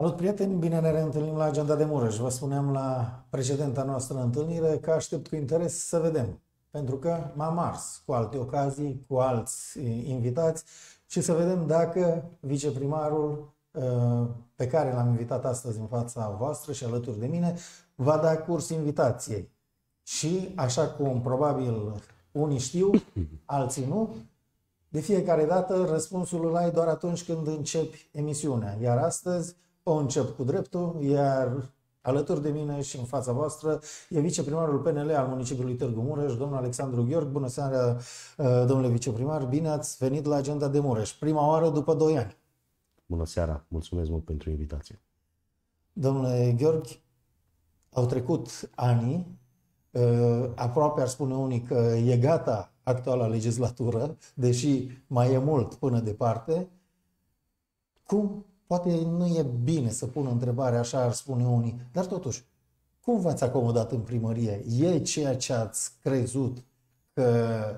Salut, prieteni! Bine ne reîntâlnim la Agenda de Mureș. Vă spuneam la precedenta noastră întâlnire că aștept cu interes să vedem. Pentru că m-am ars cu alte ocazii, cu alți eh, invitați și să vedem dacă viceprimarul eh, pe care l-am invitat astăzi în fața voastră și alături de mine va da curs invitației. Și, așa cum probabil unii știu, alții nu, de fiecare dată răspunsul îl ai doar atunci când începi emisiunea. Iar astăzi o încep cu dreptul, iar alături de mine și în fața voastră e viceprimarul PNL al municipiului Târgu Mureș, domnul Alexandru Gheorg. Bună seara, uh, domnule viceprimar, bine ați venit la Agenda de Mureș, prima oară după 2 ani. Bună seara, mulțumesc mult pentru invitație. Domnule Gheorghe, au trecut ani, uh, aproape ar spune unii că e gata actuala legislatură, deși mai e mult până departe. Cum Poate nu e bine să pun o întrebare așa, ar spune unii, dar totuși, cum v-ați acomodat în primărie? E ceea ce ați crezut că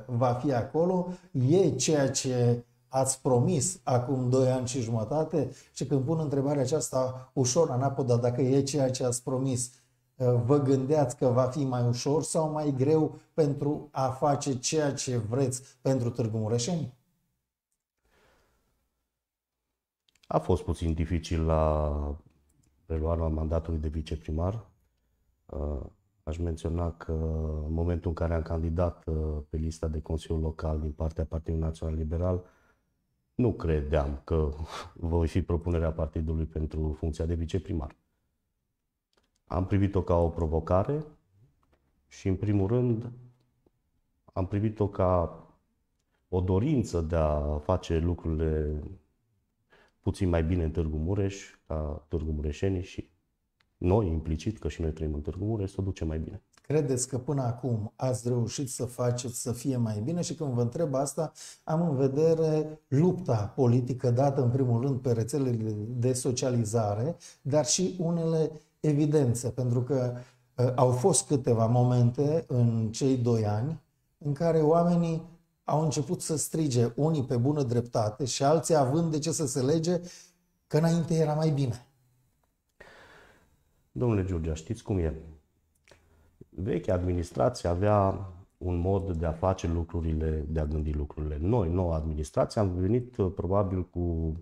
va fi acolo? E ceea ce ați promis acum 2 ani și jumătate? Și când pun întrebarea aceasta ușor, Anapoda, dacă e ceea ce ați promis, vă gândeați că va fi mai ușor sau mai greu pentru a face ceea ce vreți pentru Târgu Mureșeni? A fost puțin dificil la preluarea mandatului de viceprimar. Uh, aș menționa că în momentul în care am candidat uh, pe lista de Consiliu Local din partea Partidului Național Liberal, nu credeam că voi fi propunerea partidului pentru funcția de viceprimar. Am privit-o ca o provocare și, în primul rând, am privit-o ca o dorință de a face lucrurile puțin mai bine în Târgu Mureș, ca Târgu Mureșenii și noi implicit, că și noi trăim în Târgu Mureș, să o ducem mai bine. Credeți că până acum ați reușit să faceți să fie mai bine? Și când vă întreb asta, am în vedere lupta politică dată în primul rând pe rețelele de socializare, dar și unele evidențe, pentru că uh, au fost câteva momente în cei doi ani în care oamenii au început să strige unii pe bună dreptate și alții având de ce să se lege că înainte era mai bine. Domnule Giurgea, știți cum e? Vechea administrație avea un mod de a face lucrurile, de a gândi lucrurile. Noi, noua administrație, am venit uh, probabil cu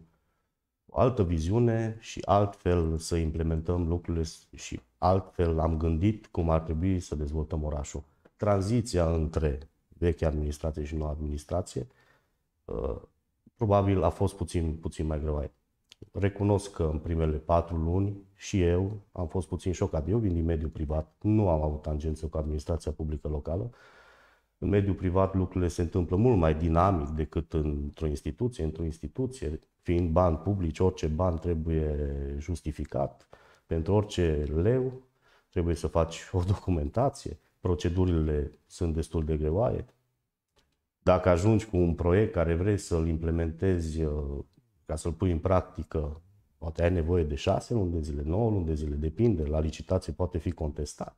altă viziune și altfel să implementăm lucrurile și altfel am gândit cum ar trebui să dezvoltăm orașul. Tranziția între veche administrație și noua administrație, uh, probabil a fost puțin, puțin mai greu. Recunosc că în primele patru luni și eu am fost puțin șocat. Eu vin din mediul privat, nu am avut tangență cu administrația publică locală. În mediul privat lucrurile se întâmplă mult mai dinamic decât într-o instituție. Într-o instituție, fiind bani publici, orice ban trebuie justificat. Pentru orice leu trebuie să faci o documentație procedurile sunt destul de greoaie. Dacă ajungi cu un proiect care vrei să-l implementezi uh, ca să-l pui în practică, poate ai nevoie de șase luni de zile, 9 luni de zile, depinde, la licitație poate fi contestat.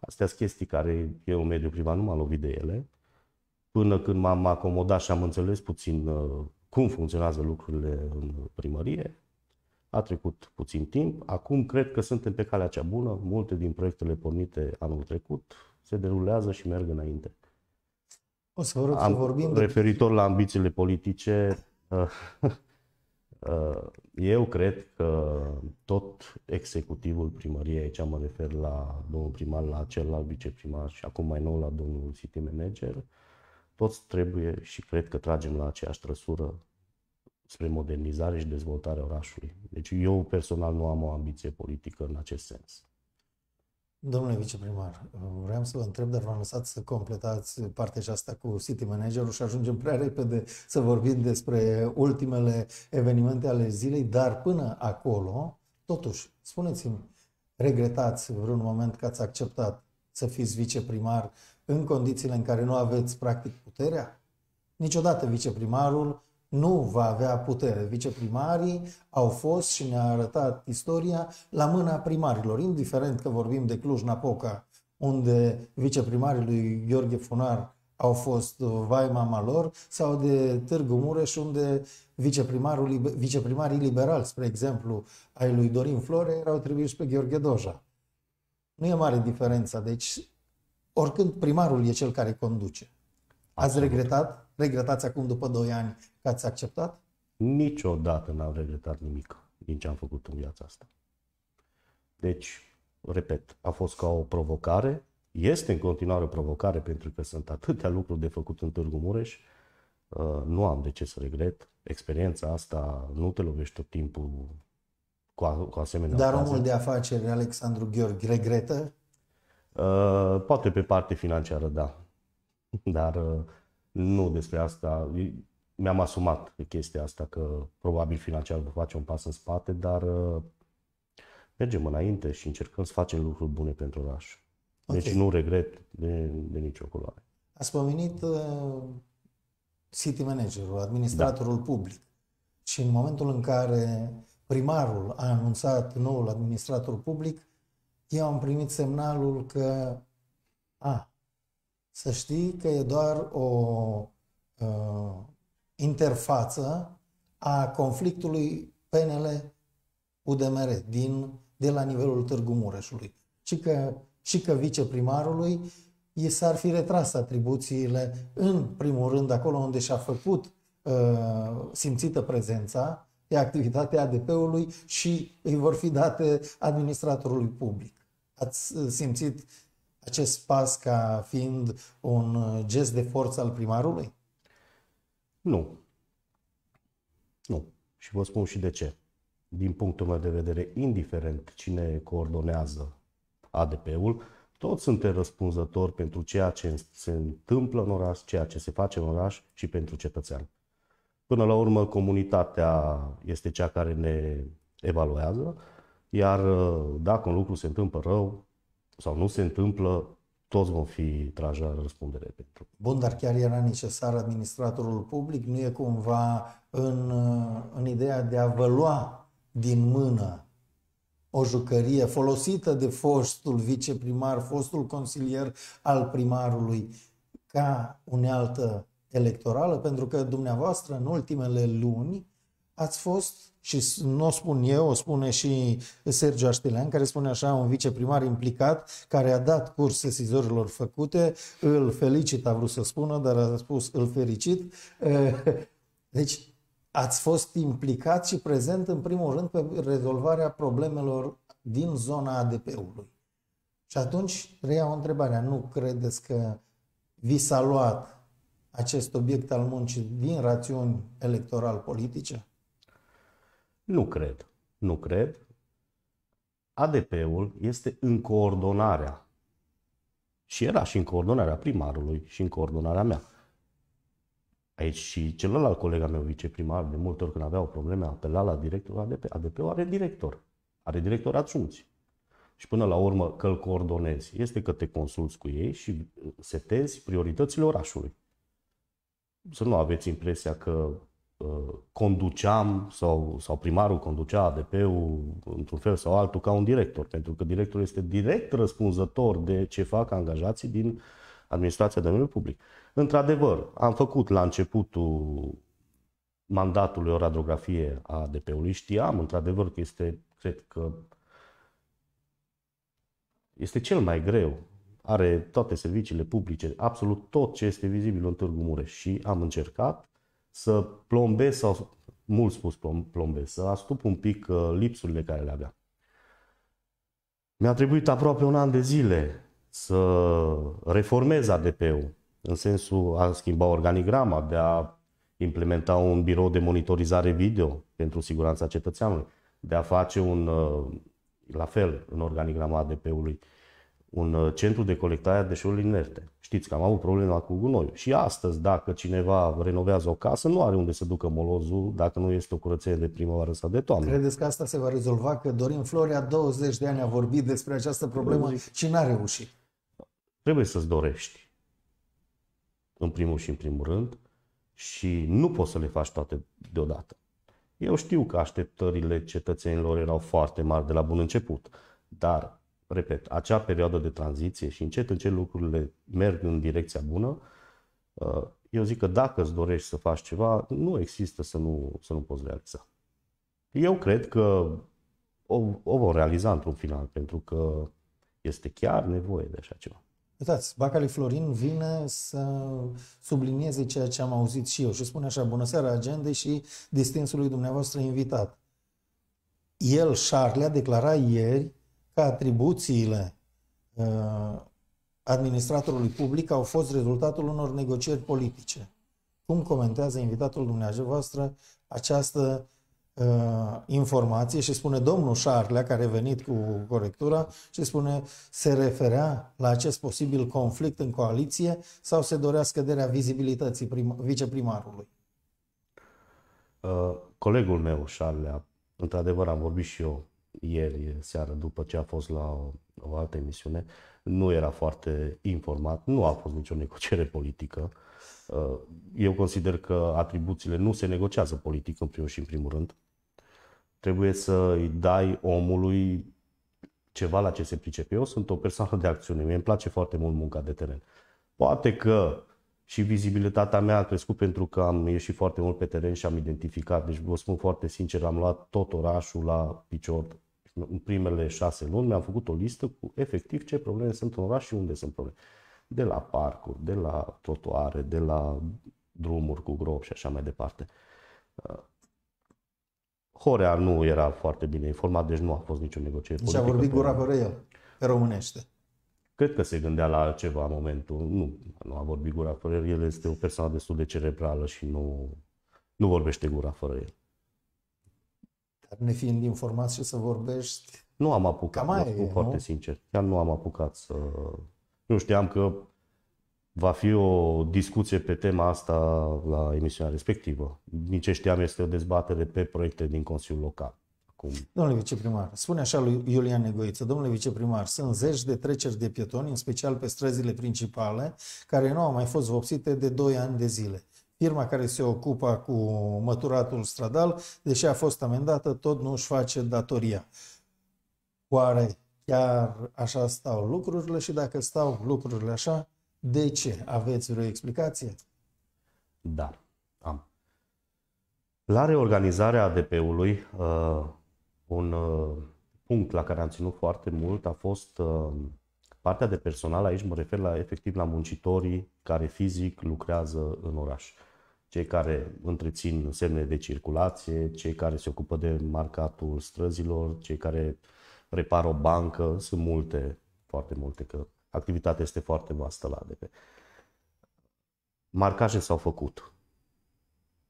Astea sunt chestii care eu, în mediul privat, nu m-am lovit de ele. Până când m-am acomodat și am înțeles puțin uh, cum funcționează lucrurile în primărie, a trecut puțin timp, acum cred că suntem pe calea cea bună, multe din proiectele pornite anul trecut se derulează și merg înainte. O să vă rog Am, să vorbim Referitor de... la ambițiile politice, uh, uh, eu cred că tot executivul primăriei, aici mă refer la domnul primar, la celălalt viceprimar și acum mai nou la domnul city manager, toți trebuie și cred că tragem la aceeași trăsură spre modernizare și dezvoltare orașului. Deci eu personal nu am o ambiție politică în acest sens. Domnule viceprimar, vreau să vă întreb, dar v-am lăsat să completați partea aceasta cu City Managerul și ajungem prea repede să vorbim despre ultimele evenimente ale zilei, dar până acolo, totuși, spuneți-mi, regretați vreun moment că ați acceptat să fiți viceprimar în condițiile în care nu aveți practic puterea? Niciodată viceprimarul nu va avea putere. Viceprimarii au fost și ne-a arătat istoria la mâna primarilor, indiferent că vorbim de Cluj-Napoca, unde viceprimarii lui Gheorghe Funar au fost vai mama lor, sau de Târgu Mureș, unde viceprimarul, viceprimarii liberali, spre exemplu, ai lui Dorin Flore, erau trimiși pe Gheorghe Doja. Nu e mare diferența, deci oricând primarul e cel care conduce. Ați regretat? Regretați acum după 2 ani că ați acceptat? Niciodată n-am regretat nimic din ce am făcut în viața asta. Deci, repet, a fost ca o provocare, este în continuare o provocare pentru că sunt atâtea lucruri de făcut în Târgu Mureș, uh, nu am de ce să regret. Experiența asta nu te lovește tot timpul cu, a, cu asemenea Dar ocazie. omul de afaceri, Alexandru Gheorghe, regretă? Uh, poate pe parte financiară, da. Dar uh, nu despre asta mi-am asumat chestia asta că probabil financiar vă face un pas în spate, dar uh, mergem înainte și încercăm să facem lucruri bune pentru oraș. Deci okay. Deci nu regret de, de nicio culoare. Ați pomenit uh, city managerul, da. administratorul da. public. Și în momentul în care primarul a anunțat noul administrator public, eu am primit semnalul că, a, să știi că e doar o uh, interfață a conflictului PNL-UDMR din, de la nivelul Târgu Mureșului. Și că, și că viceprimarului i s-ar fi retras atribuțiile, în primul rând, acolo unde și-a făcut uh, simțită prezența, e activitatea ADP-ului și îi vor fi date administratorului public. Ați uh, simțit acest pas ca fiind un uh, gest de forță al primarului? Nu. Nu. Și vă spun și de ce. Din punctul meu de vedere, indiferent cine coordonează ADP-ul, toți suntem răspunzători pentru ceea ce se întâmplă în oraș, ceea ce se face în oraș și pentru cetățean. Până la urmă, comunitatea este cea care ne evaluează, iar uh, dacă un lucru se întâmplă rău sau nu se întâmplă, toți vom fi trași la răspundere pentru. Bun, dar chiar era necesar administratorul public? Nu e cumva în, în ideea de a vă lua din mână o jucărie folosită de fostul viceprimar, fostul consilier al primarului ca unealtă electorală? Pentru că dumneavoastră în ultimele luni ați fost și nu o spun eu, o spune și Sergiu Aștelean, care spune așa, un viceprimar implicat, care a dat curs sesizorilor făcute, îl felicit, a vrut să spună, dar a spus îl fericit. Deci, ați fost implicat și prezent, în primul rând, pe rezolvarea problemelor din zona ADP-ului. Și atunci reiau întrebarea, nu credeți că vi s-a luat acest obiect al muncii din rațiuni electoral-politice? Nu cred. Nu cred. ADP-ul este în coordonarea. Și era și în coordonarea primarului și în coordonarea mea. Aici și celălalt colega meu, viceprimar, de multe ori când o probleme, apela la directorul ADP. ADP-ul are director. Are director adjunți. Și până la urmă că îl coordonezi este că te consulți cu ei și setezi prioritățile orașului. Să nu aveți impresia că Uh, conduceam sau, sau primarul conducea ADP-ul într-un fel sau altul ca un director, pentru că directorul este direct răspunzător de ce fac angajații din administrația de domeniului public. Într-adevăr, am făcut la începutul mandatului o radiografie a ADP-ului. Știam, într-adevăr, că este, cred că, este cel mai greu. Are toate serviciile publice, absolut tot ce este vizibil în Târgu Mureș și am încercat să plombez sau, mult spus plombez, să astup un pic uh, lipsurile care le avea. Mi-a trebuit aproape un an de zile să reformez ADP-ul, în sensul a schimba organigrama, de a implementa un birou de monitorizare video pentru siguranța cetățeanului, de a face un, uh, la fel, în organigrama ADP-ului, un uh, centru de colectare a deșeurilor inerte. Știți că am avut problema cu gunoiul. Și astăzi, dacă cineva renovează o casă, nu are unde să ducă molozul dacă nu este o curățenie de primăvară sau de toamnă. Credeți că asta se va rezolva? Că Dorin Florea 20 de ani a vorbit despre această problemă și n-a reușit. Trebuie să-ți dorești, în primul și în primul rând, și nu poți să le faci toate deodată. Eu știu că așteptările cetățenilor erau foarte mari de la bun început, dar repet, acea perioadă de tranziție și încet încet lucrurile merg în direcția bună, uh, eu zic că dacă îți dorești să faci ceva, nu există să nu, să nu poți realiza. Eu cred că o, o vor realiza într-un final, pentru că este chiar nevoie de așa ceva. Uitați, Bacali Florin vine să sublinieze ceea ce am auzit și eu și spune așa, bună seara agende și distinsului dumneavoastră invitat. El, Charles, a declarat ieri că atribuțiile uh, administratorului public au fost rezultatul unor negocieri politice. Cum comentează invitatul dumneavoastră această uh, informație și spune domnul Șarlea, care a venit cu corectura, și spune se referea la acest posibil conflict în coaliție sau se dorea scăderea vizibilității prim- viceprimarului? Uh, colegul meu, Șarlea, într-adevăr am vorbit și eu ieri seară, după ce a fost la o altă emisiune, nu era foarte informat, nu a fost nicio negociere politică. Uh, eu consider că atribuțiile nu se negociază politic în primul și în primul rând. Trebuie să îi dai omului ceva la ce se pricepe. Eu sunt o persoană de acțiune, mie îmi place foarte mult munca de teren. Poate că și vizibilitatea mea a crescut pentru că am ieșit foarte mult pe teren și am identificat. Deci vă spun foarte sincer, am luat tot orașul la picior în primele șase luni mi-am făcut o listă cu efectiv ce probleme sunt în oraș și unde sunt probleme. De la parcuri, de la trotuare, de la drumuri cu grob și așa mai departe. Uh, Horea nu era foarte bine informat, deci nu a fost nicio negociere deci politică. Și a vorbit gura fără el, pe românește. Cred că se gândea la altceva în momentul. Nu, nu a vorbit gura fără el. El este o persoană destul de cerebrală și nu, nu vorbește gura fără el. Ne fiind informat și să vorbești. Nu am apucat, mai e, foarte nu? sincer. Chiar nu am apucat să... Nu știam că va fi o discuție pe tema asta la emisiunea respectivă. Din ce știam este o dezbatere pe proiecte din Consiliul Local. Acum... Domnule viceprimar, spune așa lui Iulian Negoiță, domnule viceprimar, sunt zeci de treceri de pietoni, în special pe străzile principale, care nu au mai fost vopsite de 2 ani de zile firma care se ocupa cu măturatul stradal, deși a fost amendată, tot nu își face datoria. Oare chiar așa stau lucrurile și dacă stau lucrurile așa, de ce? Aveți vreo explicație? Da, am. La reorganizarea ADP-ului, uh, un uh, punct la care am ținut foarte mult a fost uh, Partea de personal, aici mă refer la efectiv la muncitorii care fizic lucrează în oraș. Cei care întrețin semne de circulație, cei care se ocupă de marcatul străzilor, cei care repară o bancă, sunt multe, foarte multe, că activitatea este foarte vastă la ADP. Marcaje s-au făcut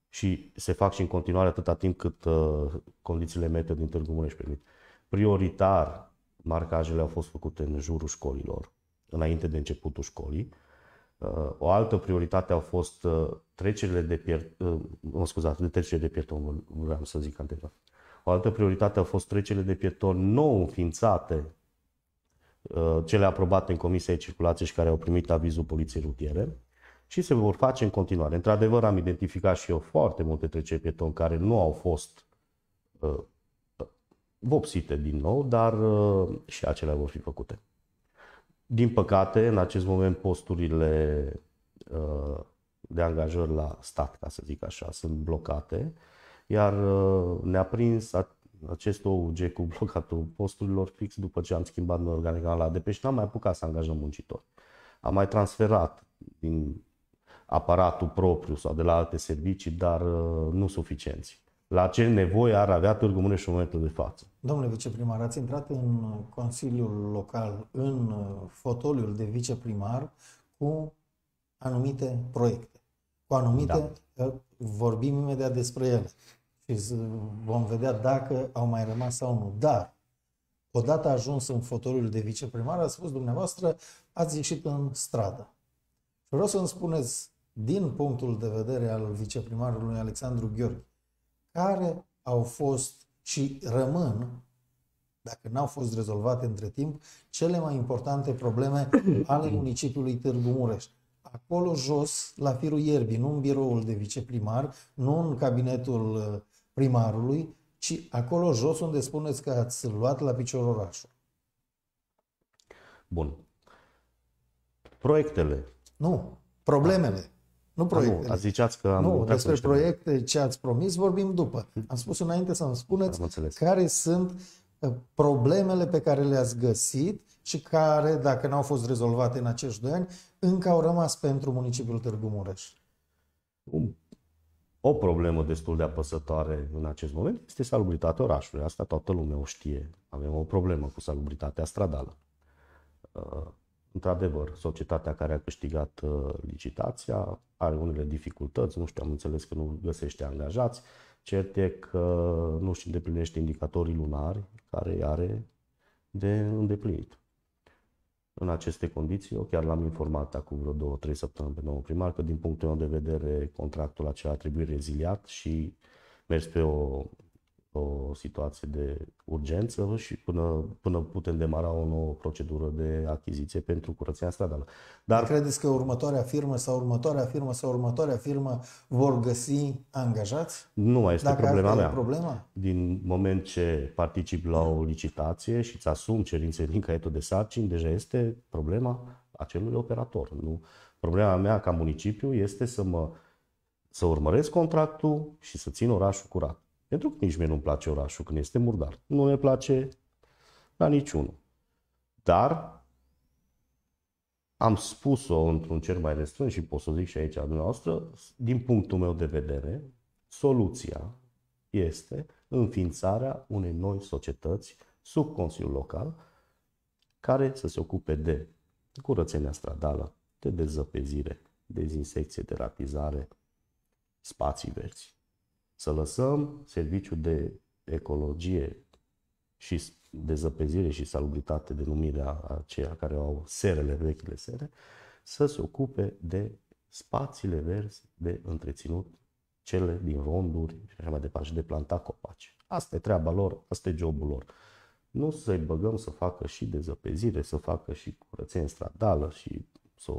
și se fac și în continuare atâta timp cât uh, condițiile meteo din Târgu Mureș permit. Prioritar, Marcajele au fost făcute în jurul școlilor, înainte de începutul școlii. Uh, o altă prioritate au fost uh, trecerile de pier... Uh, mă scuzați, de trecerile de pieton, vreau să zic anterior. O altă prioritate au fost trecerile de pieton nou înființate, cele aprobate în Comisia de Circulație și care au primit avizul Poliției Rutiere și se vor face în continuare. Într-adevăr, am identificat și eu foarte multe treceri pieton care nu au fost vopsite din nou, dar uh, și acelea vor fi făcute. Din păcate, în acest moment, posturile uh, de angajări la stat, ca să zic așa, sunt blocate, iar uh, ne-a prins acest OUG cu blocatul posturilor fix după ce am schimbat noi organica la ADP și n-am mai apucat să angajăm muncitori. Am mai transferat din aparatul propriu sau de la alte servicii, dar nu suficienți la ce nevoie ar avea Târgu Mureș în momentul de față. Domnule viceprimar, ați intrat în Consiliul Local, în uh, fotoliul de viceprimar, cu anumite proiecte, cu anumite, da. Uh, vorbim imediat despre ele și uh, vom vedea dacă au mai rămas sau nu. Dar, odată ajuns în fotoliul de viceprimar, a spus dumneavoastră, ați ieșit în stradă. Vreau să-mi spuneți, din punctul de vedere al viceprimarului Alexandru Gheorghe, care au fost și rămân, dacă n-au fost rezolvate între timp, cele mai importante probleme ale mm. municipiului Târgu Mureș. Acolo jos, la firul ierbii, nu în biroul de viceprimar, nu în cabinetul uh, primarului, ci acolo jos unde spuneți că ați luat la picior orașul. Bun. Proiectele. Nu, problemele. Nu proiecte. Ah, nu, ziceați că am nu despre proiecte, ce ați promis, vorbim după. Hm. Am spus înainte să îmi spuneți care sunt uh, problemele pe care le-ați găsit și care, dacă n-au fost rezolvate în acești doi ani, încă au rămas pentru municipiul Târgu Mureș. O problemă destul de apăsătoare în acest moment este salubritatea orașului. Asta toată lumea o știe. Avem o problemă cu salubritatea stradală. Uh, într-adevăr, societatea care a câștigat uh, licitația are unele dificultăți, nu știu, am înțeles că nu găsește angajați, cert e că nu își îndeplinește indicatorii lunari care are de îndeplinit. În aceste condiții, eu chiar l-am informat acum vreo două, trei săptămâni pe nou primar că din punctul meu de vedere contractul acela trebuie reziliat și mers pe o o situație de urgență și până, până putem demara o nouă procedură de achiziție pentru curățenia stradală. Dar credeți că următoarea firmă sau următoarea firmă sau următoarea firmă vor găsi angajați? Nu mai este Dacă problema mea. Problema? Din moment ce particip la o licitație și îți asum cerințe din caietul de sarcini, deja este problema acelui operator. Nu? Problema mea ca municipiu este să mă să urmăresc contractul și să țin orașul curat. Pentru că nici mie nu-mi place orașul când este murdar. Nu ne place la niciunul. Dar am spus-o într-un cer mai restrâns și pot să zic și aici a dumneavoastră, din punctul meu de vedere, soluția este înființarea unei noi societăți sub Consiliul Local care să se ocupe de curățenia stradală, de dezăpezire, dezinsecție, de ratizare, spații verzi. Să lăsăm serviciul de ecologie și de zăpezire și salubritate, denumirea aceea care au serele, vechile sere, să se ocupe de spațiile verzi de întreținut, cele din ronduri și așa mai departe, și de planta copaci. Asta e treaba lor, asta e jobul lor. Nu să-i băgăm să facă și de zăpezire, să facă și curățenie stradală și să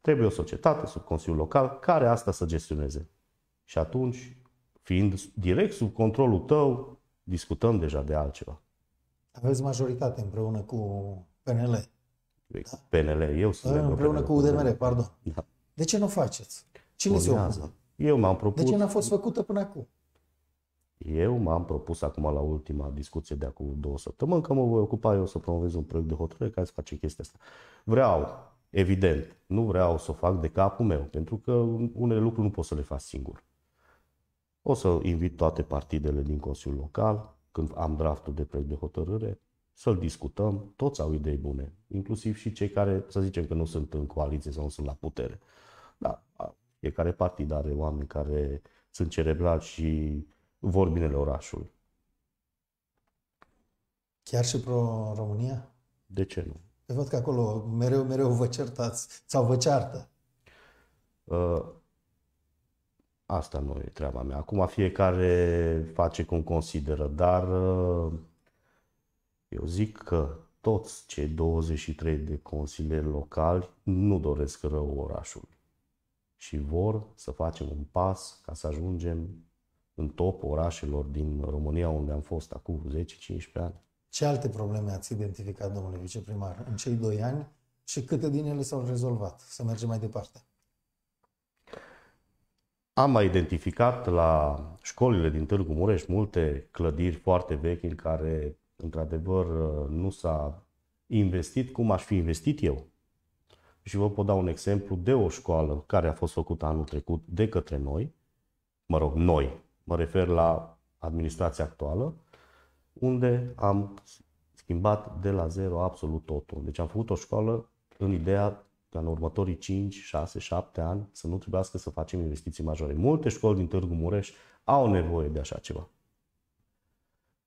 Trebuie o societate sub Consiliul Local care asta să gestioneze. Și atunci, fiind direct sub controlul tău, discutăm deja de altceva. Aveți majoritate împreună cu PNL. Da? Deci, PNL, eu sunt Împreună împreună cu UDMR, PNL. pardon. Da. De ce nu faceți? Cine se Eu m-am propus... De ce n-a fost făcută până acum? Eu m-am propus acum la ultima discuție de acum două săptămâni că mă voi ocupa eu să promovez un proiect de hotărâre care să face chestia asta. Vreau, evident, nu vreau să o fac de capul meu, pentru că unele lucruri nu pot să le fac singur. O să invit toate partidele din Consiliul Local, când am draftul de proiect de hotărâre, să-l discutăm, toți au idei bune, inclusiv și cei care, să zicem că nu sunt în coaliție sau nu sunt la putere. Da, fiecare partid are oameni care sunt cerebrali și vor binele orașului. Chiar și pro-România? De ce nu? Eu văd că acolo mereu, mereu vă certați sau vă ceartă. Uh, Asta nu e treaba mea. Acum fiecare face cum consideră, dar uh, eu zic că toți cei 23 de consilieri locali nu doresc rău orașului și vor să facem un pas ca să ajungem în top orașelor din România unde am fost acum 10-15 ani. Ce alte probleme ați identificat, domnule viceprimar, în cei doi ani și câte din ele s-au rezolvat? Să mergem mai departe. Am mai identificat la școlile din Târgu Mureș multe clădiri foarte vechi în care, într-adevăr, nu s-a investit cum aș fi investit eu. Și vă pot da un exemplu de o școală care a fost făcută anul trecut de către noi, mă rog, noi, mă refer la administrația actuală, unde am schimbat de la zero absolut totul. Deci am făcut o școală în ideea ca în următorii 5, 6, 7 ani să nu trebuiască să facem investiții majore. Multe școli din Târgu Mureș au nevoie de așa ceva.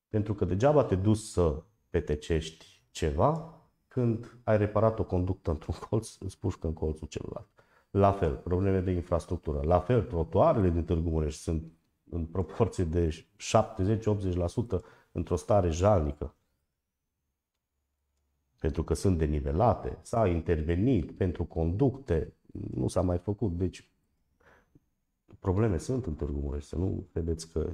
Pentru că degeaba te duci să petecești ceva când ai reparat o conductă într-un colț, îți pușcă în colțul celălalt. La fel, probleme de infrastructură. La fel, trotuarele din Târgu Mureș sunt în proporție de 70-80% într-o stare jalnică pentru că sunt denivelate, s-a intervenit pentru conducte, nu s-a mai făcut. Deci probleme sunt în Târgu Mureș, să nu credeți că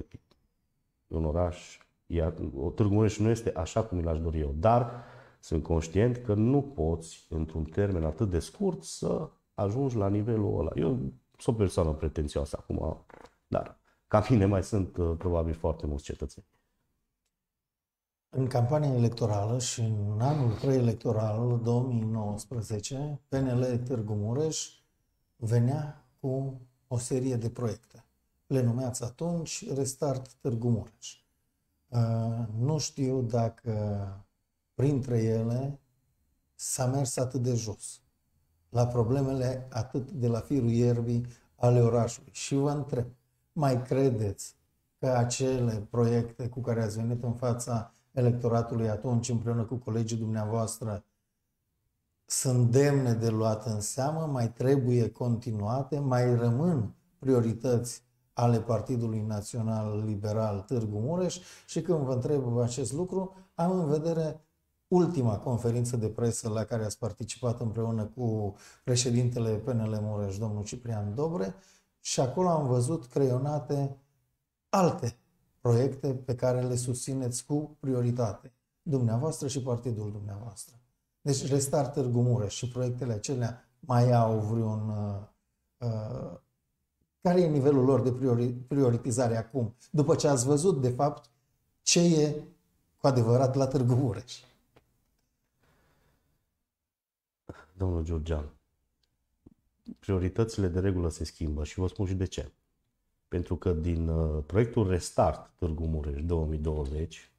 un oraș, iar Târgu Mureș nu este așa cum îl l-aș dori eu, dar sunt conștient că nu poți, într-un termen atât de scurt, să ajungi la nivelul ăla. Eu sunt o persoană pretențioasă acum, dar ca mine mai sunt uh, probabil foarte mulți cetățeni. În campania electorală și în anul preelectoral 2019, PNL Târgu Mureș venea cu o serie de proiecte. Le numeați atunci Restart Târgu Mureș. Uh, nu știu dacă printre ele s-a mers atât de jos la problemele atât de la firul ierbii ale orașului. Și vă întreb, mai credeți că acele proiecte cu care ați venit în fața electoratului atunci împreună cu colegii dumneavoastră sunt demne de luat în seamă, mai trebuie continuate, mai rămân priorități ale Partidului Național Liberal Târgu Mureș și când vă întreb acest lucru, am în vedere ultima conferință de presă la care ați participat împreună cu președintele PNL Mureș, domnul Ciprian Dobre, și acolo am văzut creionate alte proiecte pe care le susțineți cu prioritate, dumneavoastră și partidul dumneavoastră. Deci Restart Târgu Mureș și proiectele acelea mai au vreun... Uh, uh, care e nivelul lor de priori, prioritizare acum, după ce ați văzut, de fapt, ce e cu adevărat la Târgu Mureș? Domnul Georgian, prioritățile de regulă se schimbă și vă spun și de ce. Pentru că din uh, proiectul Restart Târgu Mureș 2020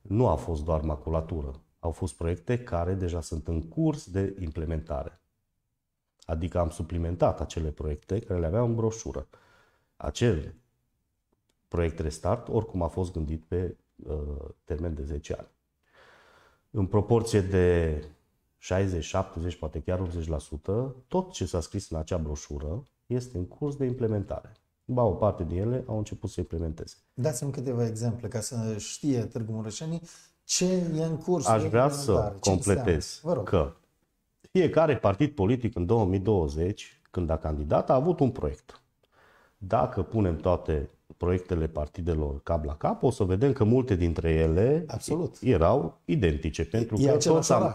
nu a fost doar maculatură. Au fost proiecte care deja sunt în curs de implementare. Adică am suplimentat acele proiecte care le aveam în broșură. Acel proiect Restart oricum a fost gândit pe uh, termen de 10 ani. În proporție de 60, 70, poate chiar 80%, tot ce s-a scris în acea broșură este în curs de implementare ba o parte din ele au început să implementeze. Dați-mi câteva exemple ca să știe Târgu Mureșenii ce e în curs. Aș vrea să Vă completez că fiecare partid politic în 2020, când a candidat, a avut un proiect. Dacă punem toate proiectele partidelor cap la cap, o să vedem că multe dintre ele Absolut. erau identice. Pentru e, că e toți am,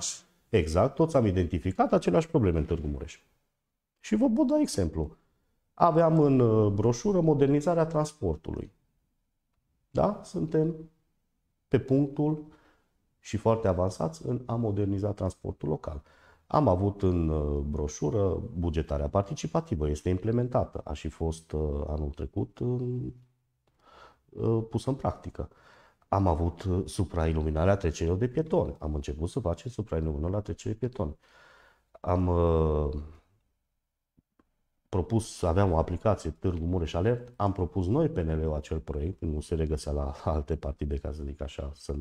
Exact, toți am identificat aceleași probleme în Târgu Mureș. Și vă pot da exemplu. Aveam în uh, broșură modernizarea transportului. Da? Suntem pe punctul și foarte avansați în a moderniza transportul local. Am avut în uh, broșură bugetarea participativă, este implementată, a și fost uh, anul trecut pusă în practică. Am avut suprailuminarea trecerilor de pietoni, am început să facem suprailuminarea trecerilor de pietoni. Am propus, aveam o aplicație, Târgu Mureș Alert, am propus noi PNL-ul acel proiect, nu se regăsea la alte partide, ca să zic așa, să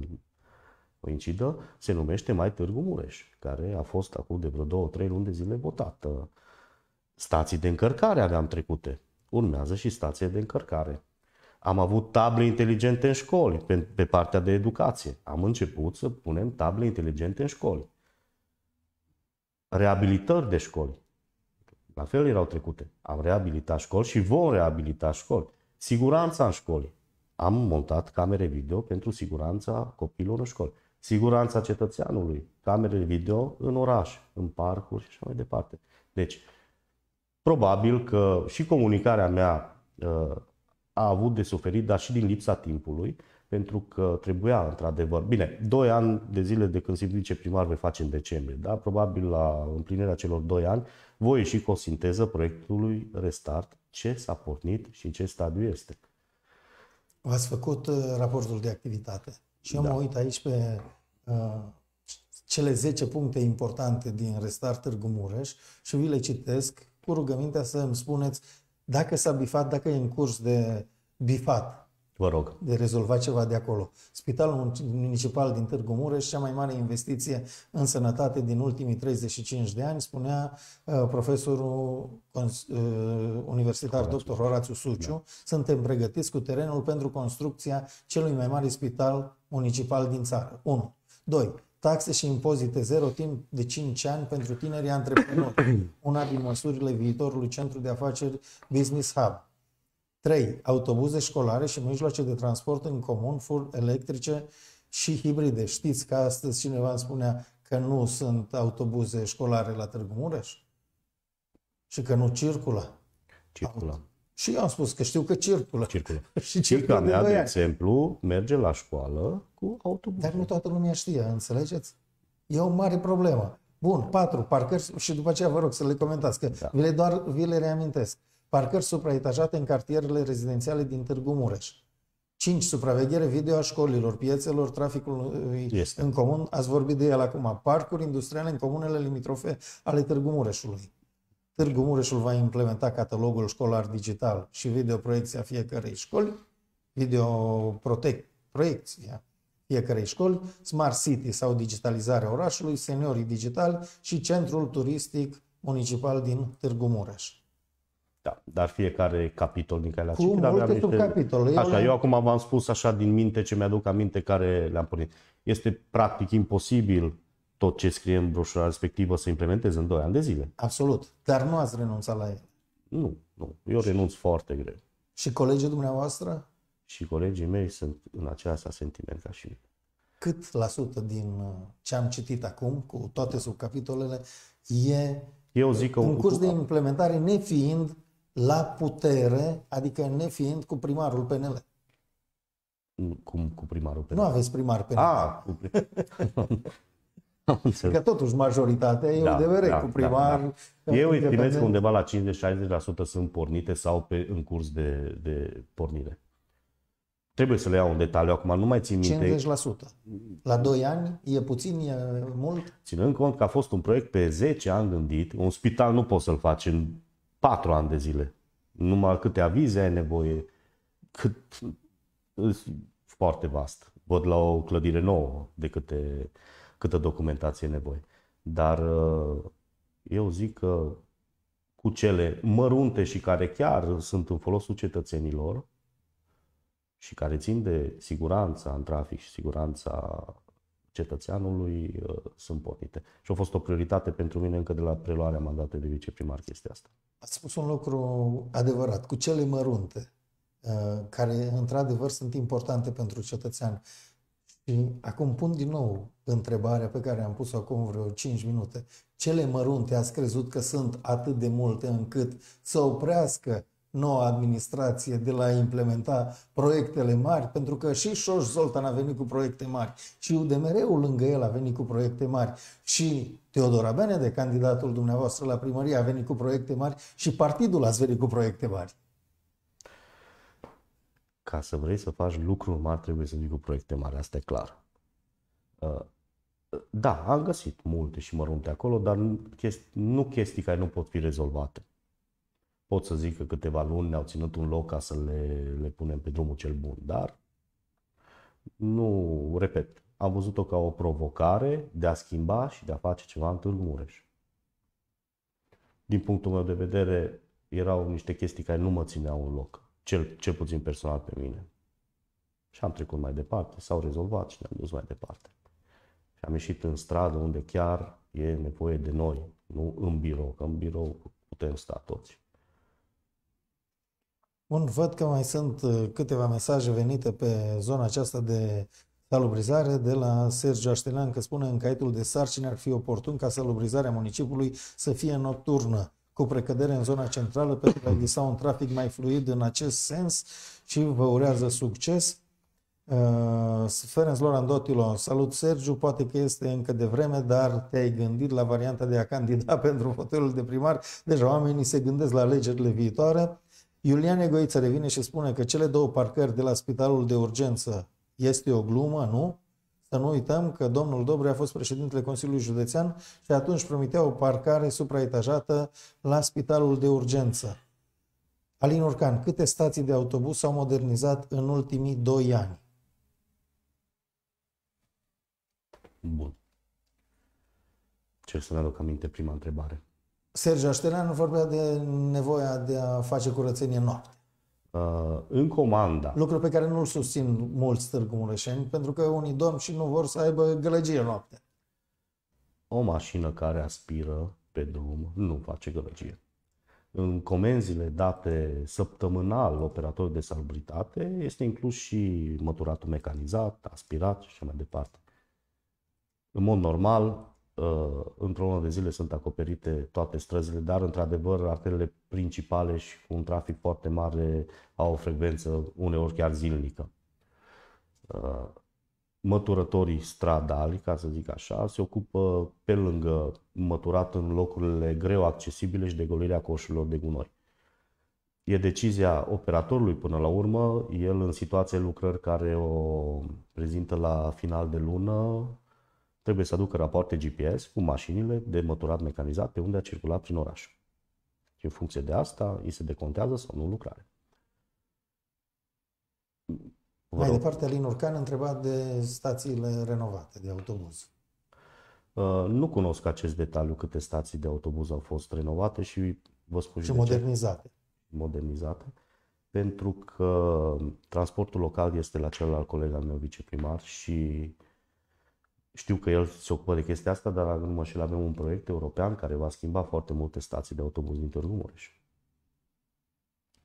coincidă, se numește mai Târgu Mureș, care a fost acum de vreo 2-3 luni de zile votată. Stații de încărcare aveam trecute. Urmează și stație de încărcare. Am avut table inteligente în școli, pe, pe partea de educație. Am început să punem table inteligente în școli. Reabilitări de școli. La fel erau trecute. Am reabilitat școli și vom reabilita școli. Siguranța în școli. Am montat camere video pentru siguranța copilor în școli. Siguranța cetățeanului, camere video în oraș, în parcuri și așa mai departe. Deci, probabil că și comunicarea mea uh, a avut de suferit, dar și din lipsa timpului, pentru că trebuia, într-adevăr, bine, doi ani de zile de când Silviu primar vei face în decembrie, da? probabil la împlinirea celor doi ani, voi ieși cu o sinteză proiectului Restart, ce s-a pornit și în ce stadiu este. V-ați făcut uh, raportul de activitate și eu da. mă uit aici pe uh, cele 10 puncte importante din Restart Târgu Mureș și vi le citesc cu rugămintea să îmi spuneți dacă s-a bifat, dacă e în curs de bifat Vă rog. de rezolvat ceva de acolo. Spitalul Municipal din Târgu Mureș, cea mai mare investiție în sănătate din ultimii 35 de ani, spunea uh, profesorul uh, universitar dr. Horațiu Suciu, da. suntem pregătiți cu terenul pentru construcția celui mai mare spital municipal din țară. 1. 2 taxe și impozite zero timp de 5 ani pentru tinerii antreprenori, una din măsurile viitorului centru de afaceri Business Hub. 3. Autobuze școlare și mijloace de transport în comun, full electrice și hibride. Știți că astăzi cineva îmi spunea că nu sunt autobuze școlare la Târgu Mureș și că nu circulă. Circulă. Și eu am spus că știu că circulă. Circulă. și circulă mea, de, de exemplu, merge la școală cu autobuz. Dar nu toată lumea știe, înțelegeți? E o mare problemă. Bun, patru parcări și după aceea vă rog să le comentați, că da. vi, le doar, vi le reamintesc parcări supraetajate în cartierele rezidențiale din Târgu Mureș. 5. Supraveghere video a școlilor, piețelor, traficului este. în comun. Ați vorbit de el acum. Parcuri industriale în comunele limitrofe ale Târgu Mureșului. Târgu Mureșul va implementa catalogul școlar digital și videoproiecția fiecarei școli, videoproiecția fiecarei școli, Smart City sau digitalizarea orașului, seniorii digitali și centrul turistic municipal din Târgu Mureș. Da, dar fiecare capitol din care le-am citit aveam niște... subcapitole. Așa, eu acum v-am spus așa din minte ce mi-aduc aminte care le-am pornit. Este practic imposibil tot ce scrie în broșura respectivă să implementeze în 2 ani de zile. Absolut. Dar nu ați renunțat la el. Nu, nu. Eu renunț foarte greu. Și colegii dumneavoastră? Și colegii mei sunt în același sentiment ca și mine. Cât la sută din uh, ce am citit acum, cu toate subcapitolele, e Eu zic că un curs de implementare, nefiind la putere, adică nefiind cu primarul PNL. Cum cu primarul PNL? Nu aveți primar PNL. Ah, cu primar. Că totuși majoritatea e da, UDMR da, cu primar. Da, da. Eu estimez că undeva la 50-60% sunt pornite sau pe, în curs de, de pornire. Trebuie să le iau un detaliu acum, nu mai țin minte. 50%. La 2 ani e puțin, e mult? Ținând cont că a fost un proiect pe 10 ani gândit, un spital nu poți să-l faci în patru ani de zile. Numai câte avize ai nevoie, cât foarte vast. Văd la o clădire nouă de câte, câtă documentație e nevoie. Dar uh, eu zic că cu cele mărunte și care chiar sunt în folosul cetățenilor și care țin de siguranța în trafic și siguranța cetățeanului uh, sunt pornite. Și a fost o prioritate pentru mine încă de la preluarea mandatului de viceprimar chestia asta. Ați spus un lucru adevărat, cu cele mărunte, uh, care într-adevăr sunt importante pentru cetățean. Și acum pun din nou întrebarea pe care am pus-o acum vreo 5 minute. Cele mărunte ați crezut că sunt atât de multe încât să oprească noua administrație de la a implementa proiectele mari, pentru că și Șoș Zoltan a venit cu proiecte mari și UDMR-ul lângă el a venit cu proiecte mari și Teodora Benede, candidatul dumneavoastră la primărie, a venit cu proiecte mari și partidul a venit cu proiecte mari. Ca să vrei să faci lucruri mari, trebuie să vii cu proiecte mari, asta e clar. Uh, da, am găsit multe și mărunte acolo, dar nu chestii care nu pot fi rezolvate pot să zic că câteva luni ne-au ținut un loc ca să le, le punem pe drumul cel bun, dar nu, repet, am văzut-o ca o provocare de a schimba și de a face ceva în Târgu Mureș. Din punctul meu de vedere, erau niște chestii care nu mă țineau în loc, cel, cel puțin personal pe mine. Și am trecut mai departe, s-au rezolvat și ne-am dus mai departe. Și am ieșit în stradă unde chiar e nevoie de noi, nu în birou, că în birou putem sta toți. Bun, văd că mai sunt uh, câteva mesaje venite pe zona aceasta de salubrizare de la Sergiu Aștelean, că spune în caietul de sarcini ar fi oportun ca salubrizarea municipiului să fie nocturnă cu precădere în zona centrală pentru a exista un trafic mai fluid în acest sens și vă urează succes. Uh, Ferenc Loran Dotilo, salut Sergiu, poate că este încă de vreme, dar te-ai gândit la varianta de a candida pentru fotelul de primar. Deja oamenii se gândesc la alegerile viitoare. Iulian Egoiță revine și spune că cele două parcări de la spitalul de urgență este o glumă, nu? Să nu uităm că domnul Dobre a fost președintele Consiliului Județean și atunci promitea o parcare supraetajată la spitalul de urgență. Alin Urcan, câte stații de autobuz s-au modernizat în ultimii doi ani? Bun. Cer să-mi aduc aminte prima întrebare. Sergiu Așteneanu vorbea de nevoia de a face curățenie noapte. Uh, în comanda. Lucru pe care nu-l susțin mulți târgu mureșeni, pentru că unii dorm și nu vor să aibă gălăgie noapte. O mașină care aspiră pe drum nu face gălăgie. În comenzile date săptămânal operator de salubritate este inclus și măturatul mecanizat, aspirat și așa mai departe. În mod normal, Uh, într-o lună de zile sunt acoperite toate străzile, dar într-adevăr arterele principale și cu un trafic foarte mare au o frecvență uneori chiar zilnică. Uh, măturătorii stradali, ca să zic așa, se ocupă pe lângă măturat în locurile greu accesibile și degolirea coșurilor de gunoi. E decizia operatorului până la urmă, el în situație lucrări care o prezintă la final de lună, Trebuie să aducă rapoarte GPS cu mașinile de măturat mecanizat pe unde a circulat prin oraș. Și în funcție de asta, îi se decontează sau nu lucrare. Vă Mai rog. departe, Alin Urcan întreba de stațiile renovate de autobuz. Uh, nu cunosc acest detaliu câte stații de autobuz au fost renovate și vă spun și, de modernizate. Ce. Modernizate. Pentru că transportul local este la cel al coleg al meu viceprimar și știu că el se ocupă de chestia asta, dar în urmă și avem un proiect european care va schimba foarte multe stații de autobuz din Târgu Mureș.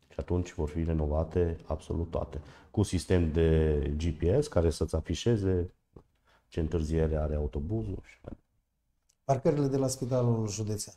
Și atunci vor fi renovate absolut toate. Cu sistem de GPS care să-ți afișeze ce întârziere are autobuzul. Și... Parcările de la Spitalul Județean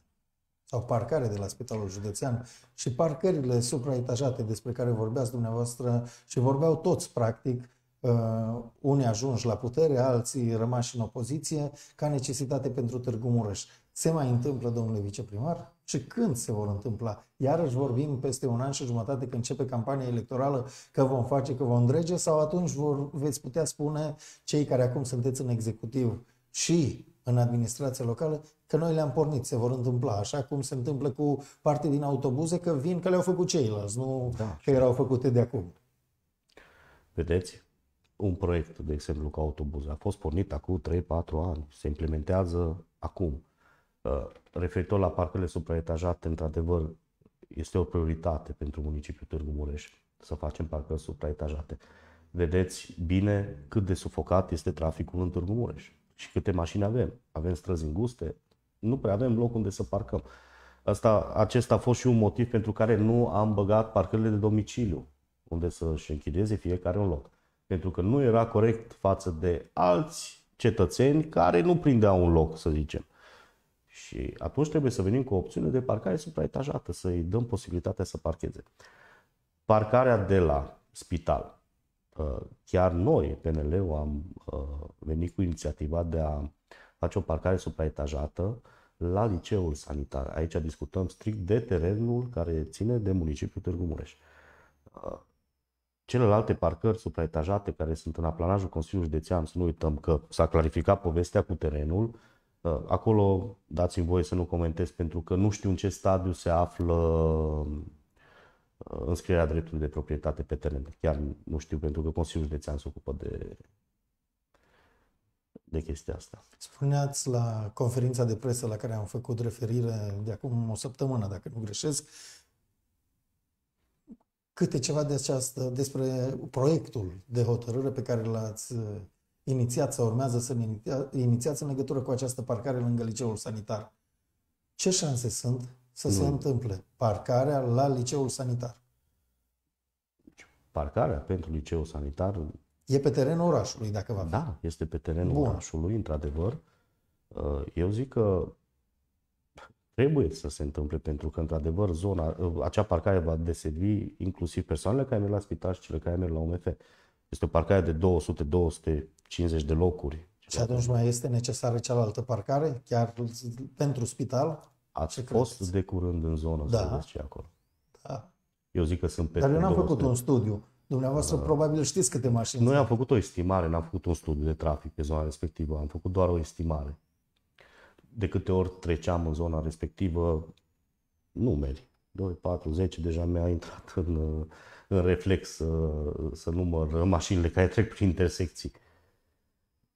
sau parcare de la Spitalul Județean și parcările supraetajate despre care vorbeați dumneavoastră și vorbeau toți, practic, Uh, unii ajungi la putere, alții rămași în opoziție, ca necesitate pentru Târgu Mureș. Se mai întâmplă, domnule viceprimar? Și când se vor întâmpla? Iarăși vorbim peste un an și jumătate când începe campania electorală că vom face, că vom drege sau atunci vor, veți putea spune cei care acum sunteți în executiv și în administrația locală, că noi le-am pornit, se vor întâmpla, așa cum se întâmplă cu parte din autobuze, că vin că le-au făcut ceilalți, nu da. că erau făcute de acum. Vedeți? un proiect, de exemplu, ca autobuz, a fost pornit acum 3-4 ani, se implementează acum. Uh, referitor la parcările supraetajate, într-adevăr, este o prioritate pentru municipiul Târgu Mureș să facem parcări supraetajate. Vedeți bine cât de sufocat este traficul în Târgu Mureș și câte mașini avem. Avem străzi înguste, nu prea avem loc unde să parcăm. Asta, acesta a fost și un motiv pentru care nu am băgat parcările de domiciliu, unde să-și închideze fiecare un loc pentru că nu era corect față de alți cetățeni care nu prindeau un loc, să zicem. Și atunci trebuie să venim cu o opțiune de parcare supraetajată, să-i dăm posibilitatea să parcheze. Parcarea de la spital. Uh, chiar noi, PNL-ul, am uh, venit cu inițiativa de a face o parcare supraetajată la liceul sanitar. Aici discutăm strict de terenul care ține de municipiul Târgu Mureș. Uh, Celelalte parcări supraetajate care sunt în aplanajul Consiliului Județean, să nu uităm că s-a clarificat povestea cu terenul, uh, acolo dați-mi voie să nu comentez pentru că nu știu în ce stadiu se află uh, înscrierea dreptului de proprietate pe teren. Chiar nu știu pentru că Consiliul Județean se ocupă de, de chestia asta. Spuneați la conferința de presă la care am făcut referire de acum o săptămână, dacă nu greșesc, câte ceva de această, despre proiectul de hotărâre pe care l-ați uh, inițiat sau urmează să inițiați în legătură cu această parcare lângă liceul sanitar. Ce șanse sunt să se întâmple parcarea la liceul sanitar? Parcarea pentru liceul sanitar... E pe terenul orașului, dacă va fi. Da, este pe terenul Bun. orașului, într-adevăr. Uh, eu zic că trebuie să se întâmple, pentru că, într-adevăr, zona, ă, acea parcare va deservi inclusiv persoanele care merg la spital și cele care merg la UMF. Este o parcare de 200-250 de locuri. Și atunci mai este necesară cealaltă parcare, chiar pentru spital? Ați Ce fost credeți? de curând în zonă da. să vedeți acolo. Da. Eu zic că sunt pe Dar eu n-am făcut un studiu. Dumneavoastră da. probabil știți câte mașini. Noi am făcut o estimare, n-am făcut un studiu de trafic pe zona respectivă, am făcut doar o estimare de câte ori treceam în zona respectivă, numeri. 2, 4, 10, deja mi-a intrat în, în reflex să, să număr mașinile care trec prin intersecții.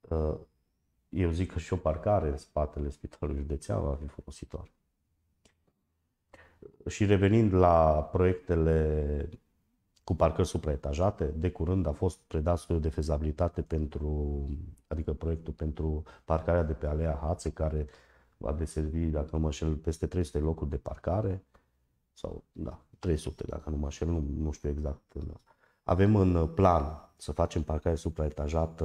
Uh, eu zic că și o parcare în spatele Spitalului Județean va fi folositoare. Și revenind la proiectele cu parcări supraetajate, de curând a fost predat studiul de fezabilitate pentru, adică proiectul pentru parcarea de pe Alea Hațe, care va deservi, dacă nu mă șel, peste 300 locuri de parcare sau, da, 300, dacă nu mă șel, nu, nu știu exact. Da. Avem în uh, plan să facem parcare supraetajată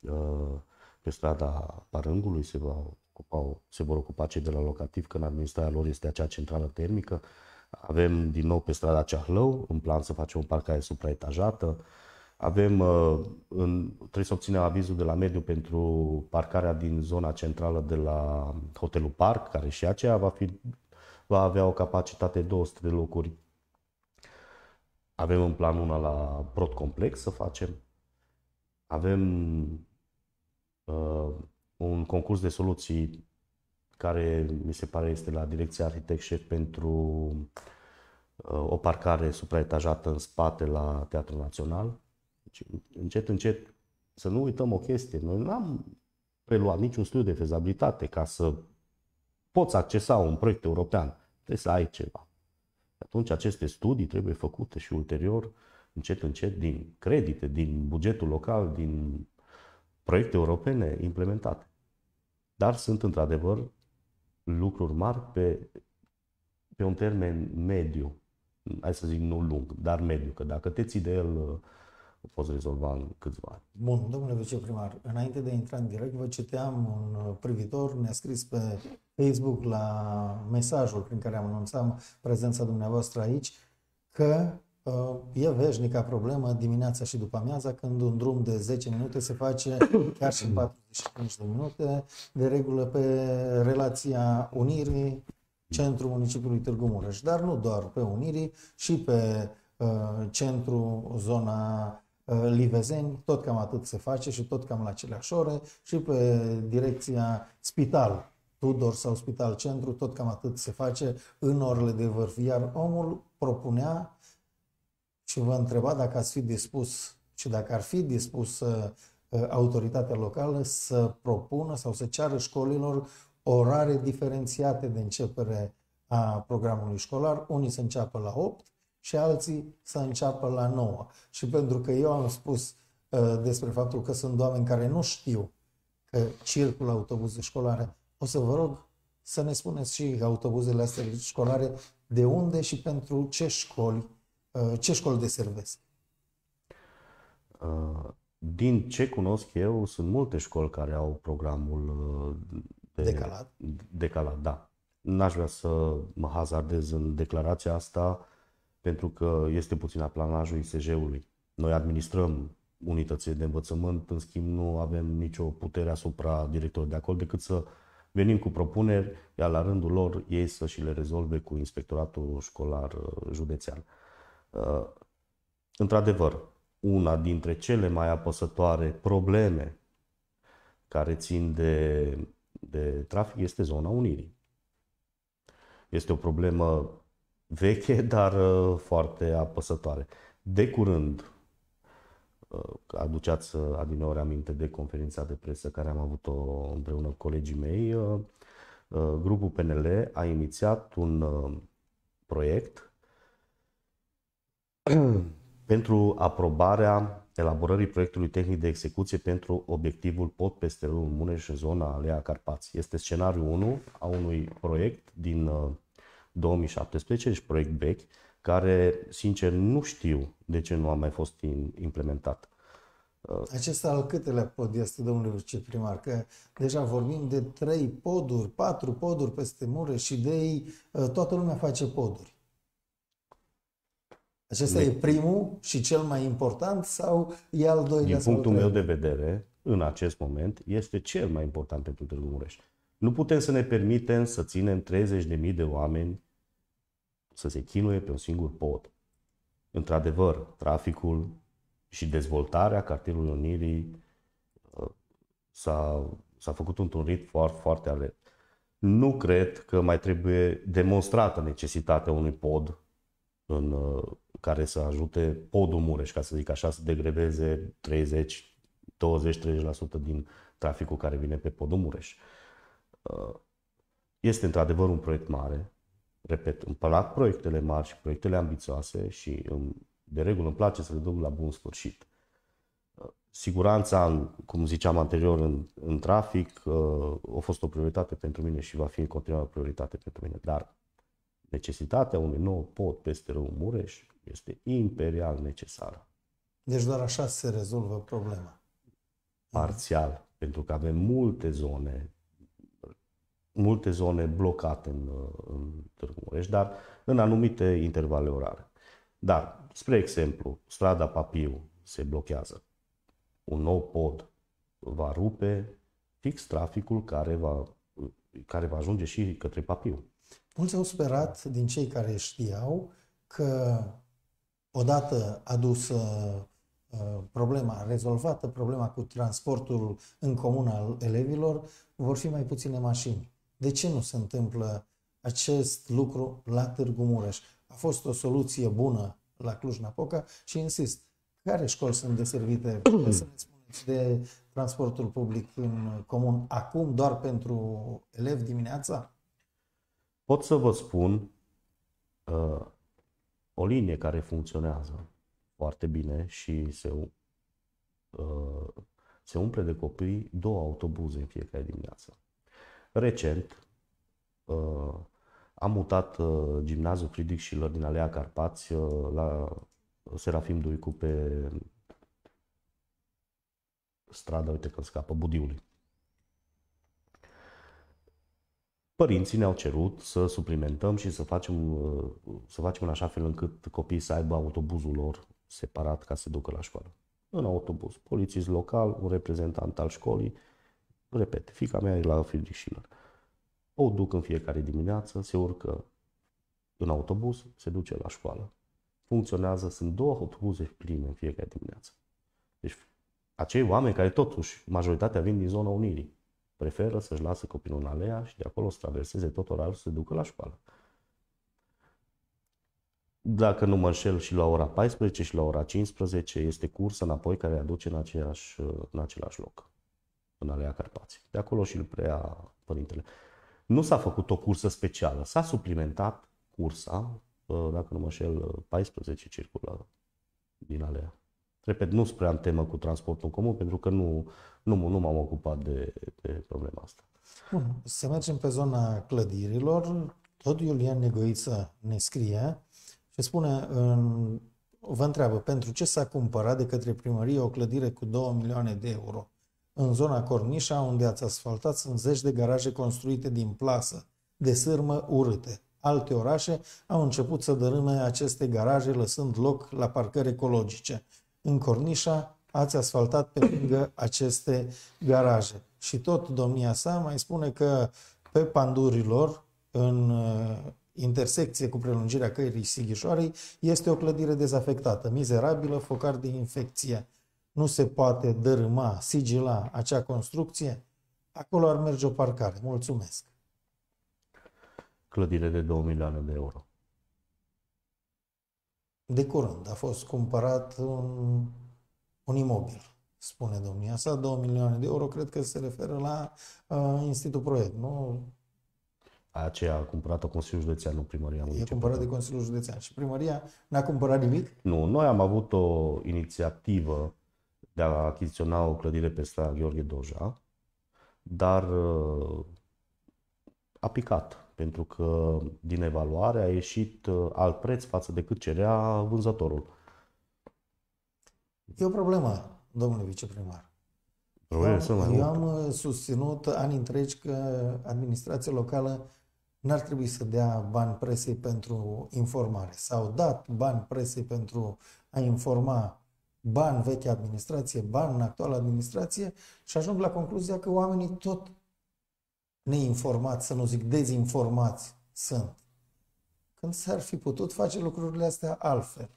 uh, pe strada Parângului, se, va ocupa, se vor ocupa cei de la locativ, că în administrarea lor este acea centrală termică. Avem din nou pe strada Ceahlău, în plan să facem o parcare supraetajată. Avem, uh, în, trebuie să obținem avizul de la mediu pentru parcarea din zona centrală de la Hotelul Park, care și aceea va, fi, va avea o capacitate de 200 de locuri. Avem în plan una la Prot Complex să facem. Avem uh, un concurs de soluții care mi se pare este la direcția arhitect Chef pentru uh, o parcare supraetajată în spate la Teatrul Național. Deci, încet, încet, să nu uităm o chestie. Noi nu am preluat niciun studiu de fezabilitate ca să poți accesa un proiect european. Trebuie să ai ceva. Atunci aceste studii trebuie făcute și ulterior, încet, încet, din credite, din bugetul local, din proiecte europene implementate. Dar sunt într-adevăr lucruri mari pe, pe un termen mediu, hai să zic nu lung, dar mediu, că dacă te ții de el o poți rezolva în câțiva ani. Bun, domnule viceprimar, înainte de a intra în direct, vă citeam un uh, privitor, ne-a scris pe Facebook la mesajul prin care am anunțat prezența dumneavoastră aici, că uh, e veșnica problemă dimineața și după amiaza când un drum de 10 minute se face chiar și 45 de minute, de regulă pe relația Unirii, centrul municipiului Târgu Mureș, dar nu doar pe Unirii, și pe uh, centru, zona Uh, livezeni, tot cam atât se face și tot cam la aceleași ore și pe direcția spital, Tudor sau Spital Centru, tot cam atât se face în orele de vârf. Iar omul propunea și vă întreba dacă ați fi dispus și dacă ar fi dispus uh, uh, autoritatea locală să propună sau să ceară școlilor orare diferențiate de începere a programului școlar. Unii se înceapă la 8, și alții să înceapă la nouă. Și pentru că eu am spus uh, despre faptul că sunt oameni care nu știu că circulă autobuze școlare, o să vă rog să ne spuneți și autobuzele astea școlare de unde și pentru ce școli, uh, ce școli servesc. Uh, din ce cunosc eu, sunt multe școli care au programul uh, de, decalat. decalat, da. N-aș vrea să mă hazardez în declarația asta, pentru că este puțin aplanajul ISJ-ului. Noi administrăm unitățile de învățământ, în schimb nu avem nicio putere asupra directorului de acolo decât să venim cu propuneri, iar la rândul lor ei să și le rezolve cu inspectoratul școlar uh, județean. Uh, într-adevăr, una dintre cele mai apăsătoare probleme care țin de, de trafic este zona Unirii. Este o problemă veche, dar uh, foarte apăsătoare. De curând, uh, aduceați uh, adineori aminte de conferința de presă care am avut-o împreună cu colegii mei, grupul PNL a inițiat un proiect pentru aprobarea elaborării proiectului tehnic de execuție pentru obiectivul Pot peste Râul Muneș în zona Alea Carpați. Este scenariul 1 a unui proiect din 2017, deci proiect vechi, care, sincer, nu știu de ce nu a mai fost implementat. Uh, Acesta al câtelea pod este, domnule viceprimar? Că deja vorbim de trei poduri, patru poduri peste mure și de ei uh, toată lumea face poduri. Acesta de... Deci- e primul și cel mai important sau e al doilea? Din punctul meu de vedere, în acest moment, este cel mai important pentru Târgu Mureș. Nu putem să ne permitem să ținem 30.000 de oameni să se chinuie pe un singur pod. Într-adevăr, traficul și dezvoltarea cartierului Unirii uh, s-a, s-a făcut într-un ritm foarte, foarte alert. Nu cred că mai trebuie demonstrată necesitatea unui pod în uh, care să ajute podul Mureș, ca să zic așa, să degredeze 30, 20-30% din traficul care vine pe podul Mureș. Uh, este într-adevăr un proiect mare, repet, îmi plac proiectele mari și proiectele ambițioase și de regulă îmi place să le duc la bun sfârșit. Siguranța, cum ziceam anterior, în, în trafic ă, a fost o prioritate pentru mine și va fi în continuare o prioritate pentru mine, dar necesitatea unui nou pod peste râul Mureș este imperial necesară. Deci doar așa se rezolvă problema. Parțial, pentru că avem multe zone multe zone blocate în, uh, în Târgu Mureș, dar în anumite intervale orare. Dar, spre exemplu, strada Papiu se blochează. Un nou pod va rupe fix traficul care va, care va ajunge și către Papiu. Mulți au sperat din cei care știau că odată adusă uh, problema rezolvată, problema cu transportul în comun al elevilor, vor fi mai puține mașini. De ce nu se întâmplă acest lucru la Târgu Mureș? A fost o soluție bună la Cluj-Napoca și insist, care școli sunt deservite? Să ne spuneți de transportul public în comun acum, doar pentru elevi dimineața? Pot să vă spun uh, o linie care funcționează foarte bine și se, uh, se umple de copii două autobuze în fiecare dimineață. Recent uh, am mutat uh, gimnaziul Fridic și din Alea Carpați uh, la Serafim Duicu pe strada, uite că scapă, Budiului. Părinții ne-au cerut să suplimentăm și să facem, să facem în așa fel încât copiii să aibă autobuzul lor separat ca să se ducă la școală. În autobuz, polițist local, un reprezentant al școlii, Repet, fica mea e la Friedrichshiller. O duc în fiecare dimineață, se urcă în autobuz, se duce la școală. Funcționează, sunt două autobuze pline în fiecare dimineață. Deci acei oameni care totuși, majoritatea vin din zona Unirii, preferă să-și lasă copilul în alea și de acolo să traverseze tot orarul să se ducă la școală. Dacă nu mă înșel și la ora 14 și la ora 15 este cursă înapoi care aduce în, aceeași, în același loc în Alea Carpații. De acolo și îl preia părintele. Nu s-a făcut o cursă specială, s-a suplimentat cursa, uh, dacă nu mă șel, 14 uh, circulă din Alea. Repet, nu spre am temă cu transportul comun, pentru că nu, nu, nu m-am ocupat de, de problema asta. Bun. Să mergem pe zona clădirilor. Tot Iulian Negoiță ne scrie și spune, vă întreabă, pentru ce s-a cumpărat de către primărie o clădire cu 2 milioane de euro? În zona Cornișa, unde ați asfaltat, sunt zeci de garaje construite din plasă, de sârmă urâte. Alte orașe au început să dărâme aceste garaje, lăsând loc la parcări ecologice. În Cornișa ați asfaltat pe lângă aceste garaje. Și tot domnia sa mai spune că pe pandurilor, în uh, intersecție cu prelungirea căirii Sighișoarei, este o clădire dezafectată, mizerabilă, focar de infecție nu se poate dărâma, sigila acea construcție, acolo ar merge o parcare. Mulțumesc! Clădire de 2 milioane de euro. De curând a fost cumpărat un, un imobil, spune domnia sa, 2 milioane de euro, cred că se referă la uh, Institutul Proiect, nu? Aceea a cumpărat-o Consiliul Județean, nu primăria E cumpărat de Consiliul Județean și primăria n-a cumpărat nimic? Nu, noi am avut o inițiativă de a achiziționa o clădire pe strada Gheorghe Doja, dar uh, a picat, pentru că din evaluare a ieșit uh, alt preț față de cât cerea vânzătorul. E o problemă, domnule viceprimar. Probleme mai Eu am uh, susținut ani întregi că administrația locală n-ar trebui să dea bani presei pentru informare. S-au dat bani presei pentru a informa bani în vechea administrație, bani în actuala administrație și ajung la concluzia că oamenii tot neinformați, să nu zic dezinformați, sunt. Când s-ar fi putut face lucrurile astea altfel.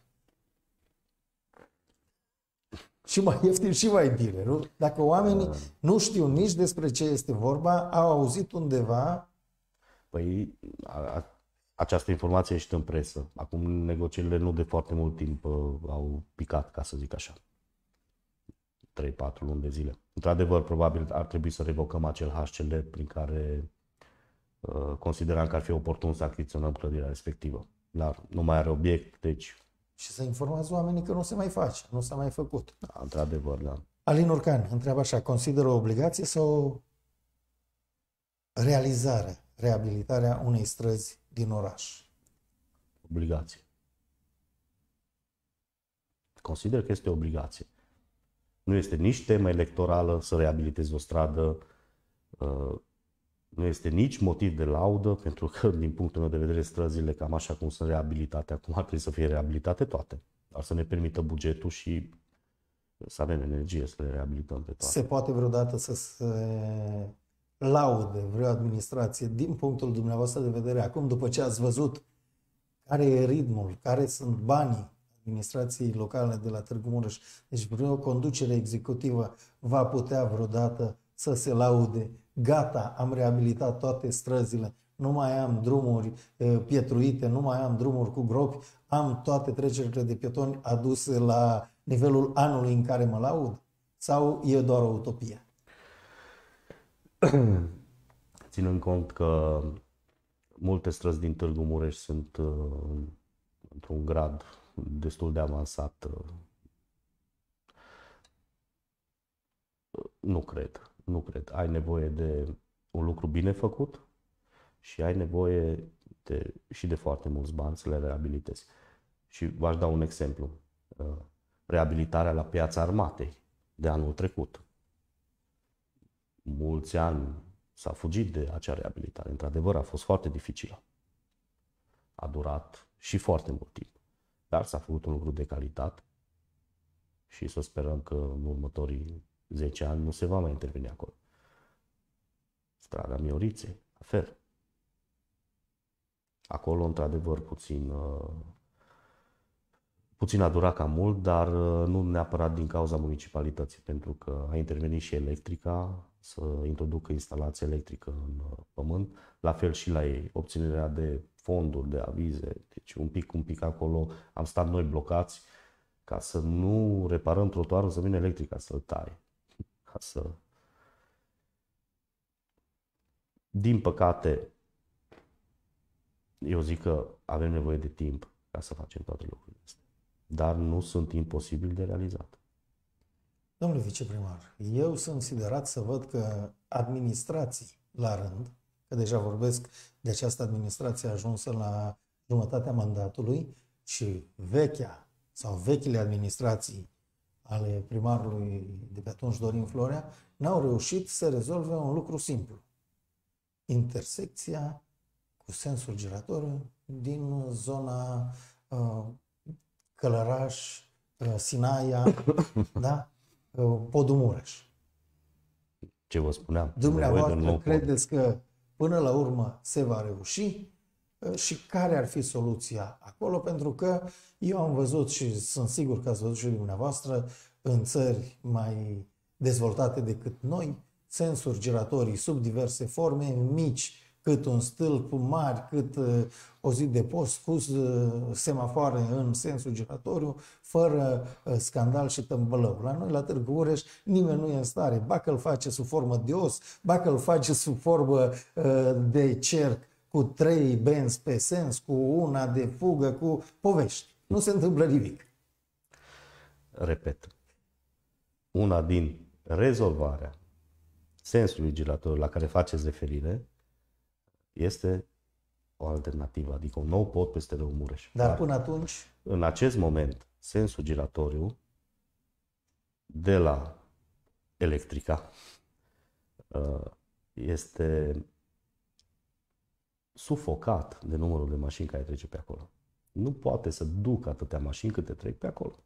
Și mai ieftin și mai bine, nu? Dacă oamenii da. nu știu nici despre ce este vorba, au auzit undeva Păi, a, a, această informație a în presă. Acum negocierile nu de foarte mult timp uh, au picat, ca să zic așa. 3-4 luni de zile. Într-adevăr, probabil ar trebui să revocăm acel HCL prin care uh, consideram că ar fi oportun să achiziționăm clădirea respectivă. Dar nu mai are obiect, deci... Și să informați oamenii că nu se mai face, nu s-a mai făcut. Da, într-adevăr, da. Alin Urcan întreabă așa, consideră o obligație sau realizarea, reabilitarea unei străzi din oraș. Obligație. Consider că este o obligație. Nu este nici temă electorală să reabilitezi o stradă, uh, nu este nici motiv de laudă, pentru că, din punctul meu de vedere, străzile, cam așa cum sunt reabilitate acum, ar trebui să fie reabilitate toate. Dar să ne permită bugetul și să avem energie să le reabilităm pe toate. Se poate vreodată să se laude vreo administrație din punctul dumneavoastră de vedere acum, după ce ați văzut care e ritmul, care sunt banii administrației locale de la Târgu Mureș, deci vreo conducere executivă va putea vreodată să se laude, gata, am reabilitat toate străzile, nu mai am drumuri pietruite, nu mai am drumuri cu gropi, am toate trecerile de pietoni aduse la nivelul anului în care mă laud? Sau e doar o utopie? ținând cont că multe străzi din Târgu Mureș sunt uh, într-un grad destul de avansat, uh, nu cred, nu cred. Ai nevoie de un lucru bine făcut și ai nevoie de, și de foarte mulți bani să le reabilitezi. Și v-aș da un exemplu. Uh, reabilitarea la piața armatei de anul trecut mulți ani s-a fugit de acea reabilitare. Într-adevăr, a fost foarte dificilă. A durat și foarte mult timp. Dar s-a făcut un lucru de calitate și să sperăm că în următorii 10 ani nu se va mai interveni acolo. Strada Miorițe, la fel. Acolo, într-adevăr, puțin, uh, puțin a durat cam mult, dar uh, nu neapărat din cauza municipalității, pentru că a intervenit și electrica, să introducă instalație electrică în uh, pământ, la fel și la ei, obținerea de fonduri, de avize, deci un pic, un pic acolo am stat noi blocați ca să nu reparăm trotuarul, să vină electrica să-l tai, ca să... Din păcate, eu zic că avem nevoie de timp ca să facem toate lucrurile astea, dar nu sunt imposibil de realizat. Domnule viceprimar, eu sunt siderat să văd că administrații la rând, că deja vorbesc de această administrație ajunsă la jumătatea mandatului și vechea sau vechile administrații ale primarului de pe atunci Dorin Florea, n-au reușit să rezolve un lucru simplu. Intersecția cu sensul girator din zona uh, Călăraș, uh, Sinaia, da? Podul Mureș. Ce vă spuneam? Dumneavoastră credeți că până la urmă se va reuși? și care ar fi soluția acolo, pentru că eu am văzut și sunt sigur că ați văzut și dumneavoastră în țări mai dezvoltate decât noi, sensuri giratorii sub diverse forme, mici, cât un stâlp mare, cât uh, o zi de post, cu uh, semafoare în sensul giratoriu, fără uh, scandal și tâmbălău. La noi, la Târgu Ureș, nimeni nu e în stare. Ba îl face sub formă de os, ba îl face sub formă de cerc, cu trei benzi pe sens, cu una de fugă, cu povești. Nu se întâmplă nimic. Repet, una din rezolvarea sensului giratoriu la care faceți referire este o alternativă, adică un nou pod peste râul Mureș. Dar, Dar până atunci? În acest moment, sensul giratoriu de la electrica uh, este sufocat de numărul de mașini care trece pe acolo. Nu poate să ducă atâtea mașini câte trec pe acolo.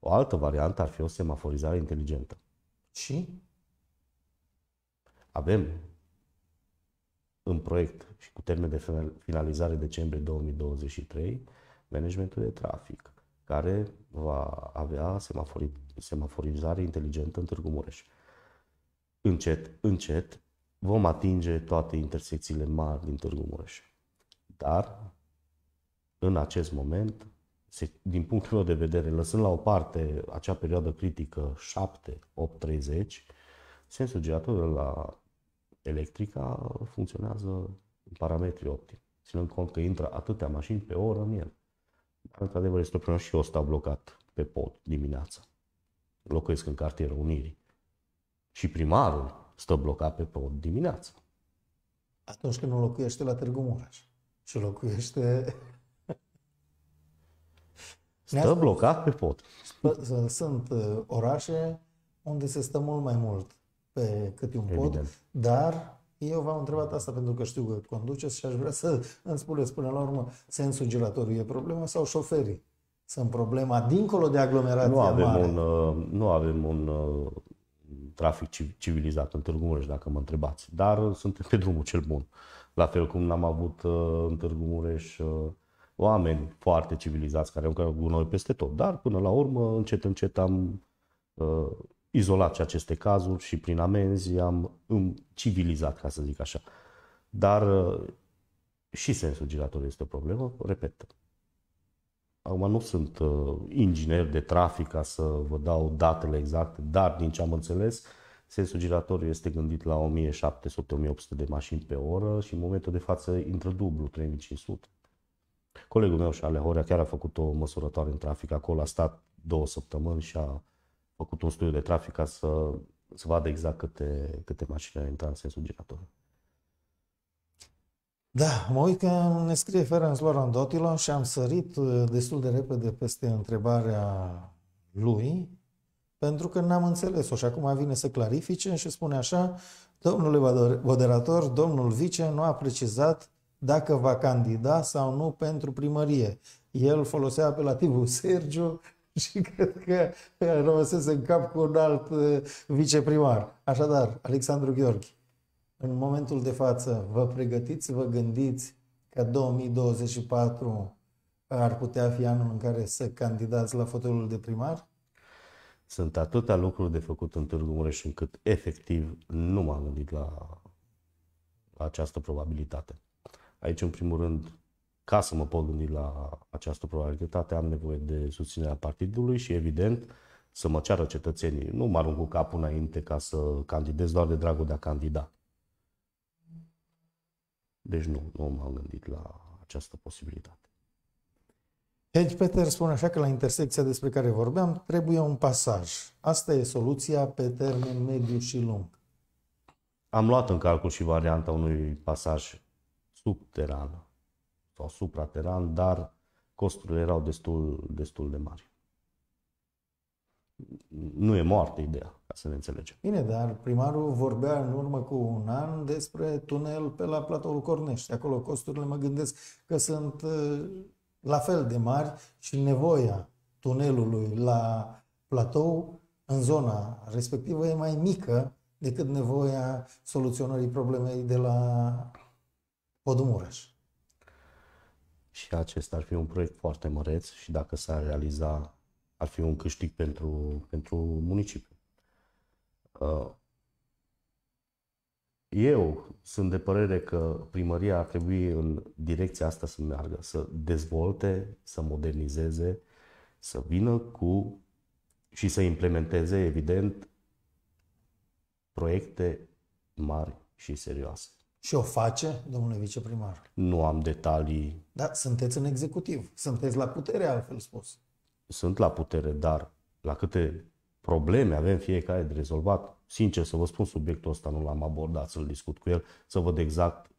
O altă variantă ar fi o semaforizare inteligentă. Și? Avem în proiect și cu termen de finalizare decembrie 2023 managementul de trafic, care va avea semaforizare inteligentă în Târgu Mureș. Încet, încet vom atinge toate intersecțiile mari din Târgu Mureș. Dar, în acest moment, se, din punctul meu de vedere, lăsând la o parte acea perioadă critică 7-8-30, sensul giratorului la electrica funcționează în parametri optimi, ținând cont că intră atâtea mașini pe oră în el. Dar, într-adevăr, este o problemă și eu stau blocat pe pod dimineața. Locuiesc în cartierul Unirii. Și primarul stă blocat pe pod dimineața. Atunci când nu locuiește la Târgu Mureș și locuiește... Stă blocat pe pod. Sunt uh, orașe unde se stă mult mai mult pe câte un pod, Evident. dar eu v-am întrebat asta pentru că știu că conduceți și aș vrea să îmi spuneți până la urmă, sensul giratoriu e problema sau șoferii sunt problema dincolo de aglomerația nu avem mare? Un, uh, nu avem un uh, trafic civilizat în Târgu Mureș, dacă mă întrebați, dar suntem pe drumul cel bun. La fel cum n-am avut uh, în Târgu Mureș oameni foarte civilizați care au gunoi peste tot, dar până la urmă, încet, încet am izolat și aceste cazuri și prin amenzi am civilizat, ca să zic așa. Dar uh, și sensul girator este o problemă, repet. Acum nu sunt uh, inginer de trafic ca să vă dau datele exacte, dar din ce am înțeles, sensul girator este gândit la 1700-1800 de mașini pe oră și în momentul de față intră dublu, 3500. Colegul meu și Alehorea chiar a făcut o măsurătoare în trafic acolo, a stat două săptămâni și a făcut un studiu de trafic ca să, să vadă exact câte, câte mașini au intrat în sensul girator. Da, mă uit că ne scrie Ferenc Loran Dotilo și am sărit uh, destul de repede peste întrebarea lui, pentru că n-am înțeles-o și acum vine să clarifice și spune așa, domnule moderator, domnul vice nu a precizat dacă va candida sau nu pentru primărie. El folosea apelativul Sergiu și cred că rămăsese în cap cu un alt uh, viceprimar. Așadar, Alexandru Gheorghe, în momentul de față, vă pregătiți, vă gândiți că 2024 ar putea fi anul în care să candidați la fotolul de primar? Sunt atâtea lucruri de făcut în Târgu Mureș încât efectiv nu m-am gândit la, la această probabilitate. Aici, în primul rând, ca să mă pot gândi la această probabilitate, am nevoie de susținerea partidului și, evident, să mă ceară cetățenii. Nu mă arunc cu capul înainte ca să candidez doar de dragul de a candida. Deci nu, nu m-am gândit la această posibilitate. Hedge Peter spune așa că la intersecția despre care vorbeam trebuie un pasaj. Asta e soluția pe termen mediu și lung. Am luat în calcul și varianta unui pasaj subteran sau suprateran, dar costurile erau destul, destul de mari. Nu e moarte ideea, ca să ne înțelegem. Bine, dar primarul vorbea în urmă cu un an despre tunel pe la platoul Cornești. Acolo costurile mă gândesc că sunt uh, la fel de mari și nevoia tunelului la platou în zona respectivă e mai mică decât nevoia soluționării problemei de la Podumureș și acesta ar fi un proiect foarte măreț și dacă s-ar realiza, ar fi un câștig pentru, pentru municipiu. Uh, eu sunt de părere că primăria ar trebui în direcția asta să meargă, să dezvolte, să modernizeze, să vină cu și să implementeze, evident, proiecte mari și serioase. Și o face, domnule viceprimar? Nu am detalii da? Sunteți în executiv. Sunteți la putere, altfel spus. Sunt la putere, dar la câte probleme avem fiecare de rezolvat, sincer să vă spun, subiectul ăsta nu l-am abordat, să-l discut cu el, să văd exact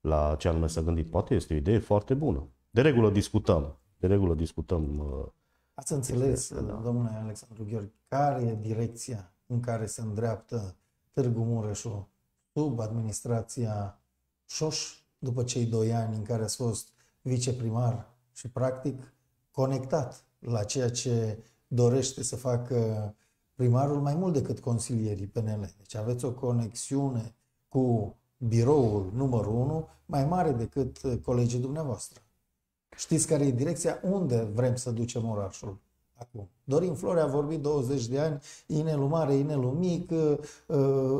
la ce anume s-a gândit. Poate este o idee foarte bună. De regulă discutăm. De regulă discutăm. Uh, Ați înțeles, da. domnule Alexandru Gheorghe, care e direcția în care se îndreaptă Târgu Mureșul sub administrația Șoș după cei doi ani în care s-a fost viceprimar și practic conectat la ceea ce dorește să facă primarul mai mult decât consilierii PNL. Deci aveți o conexiune cu biroul numărul 1 mai mare decât colegii dumneavoastră. Știți care e direcția? Unde vrem să ducem orașul? acum. Dorin Flore a vorbit 20 de ani, inelul mare, inelul mic, uh,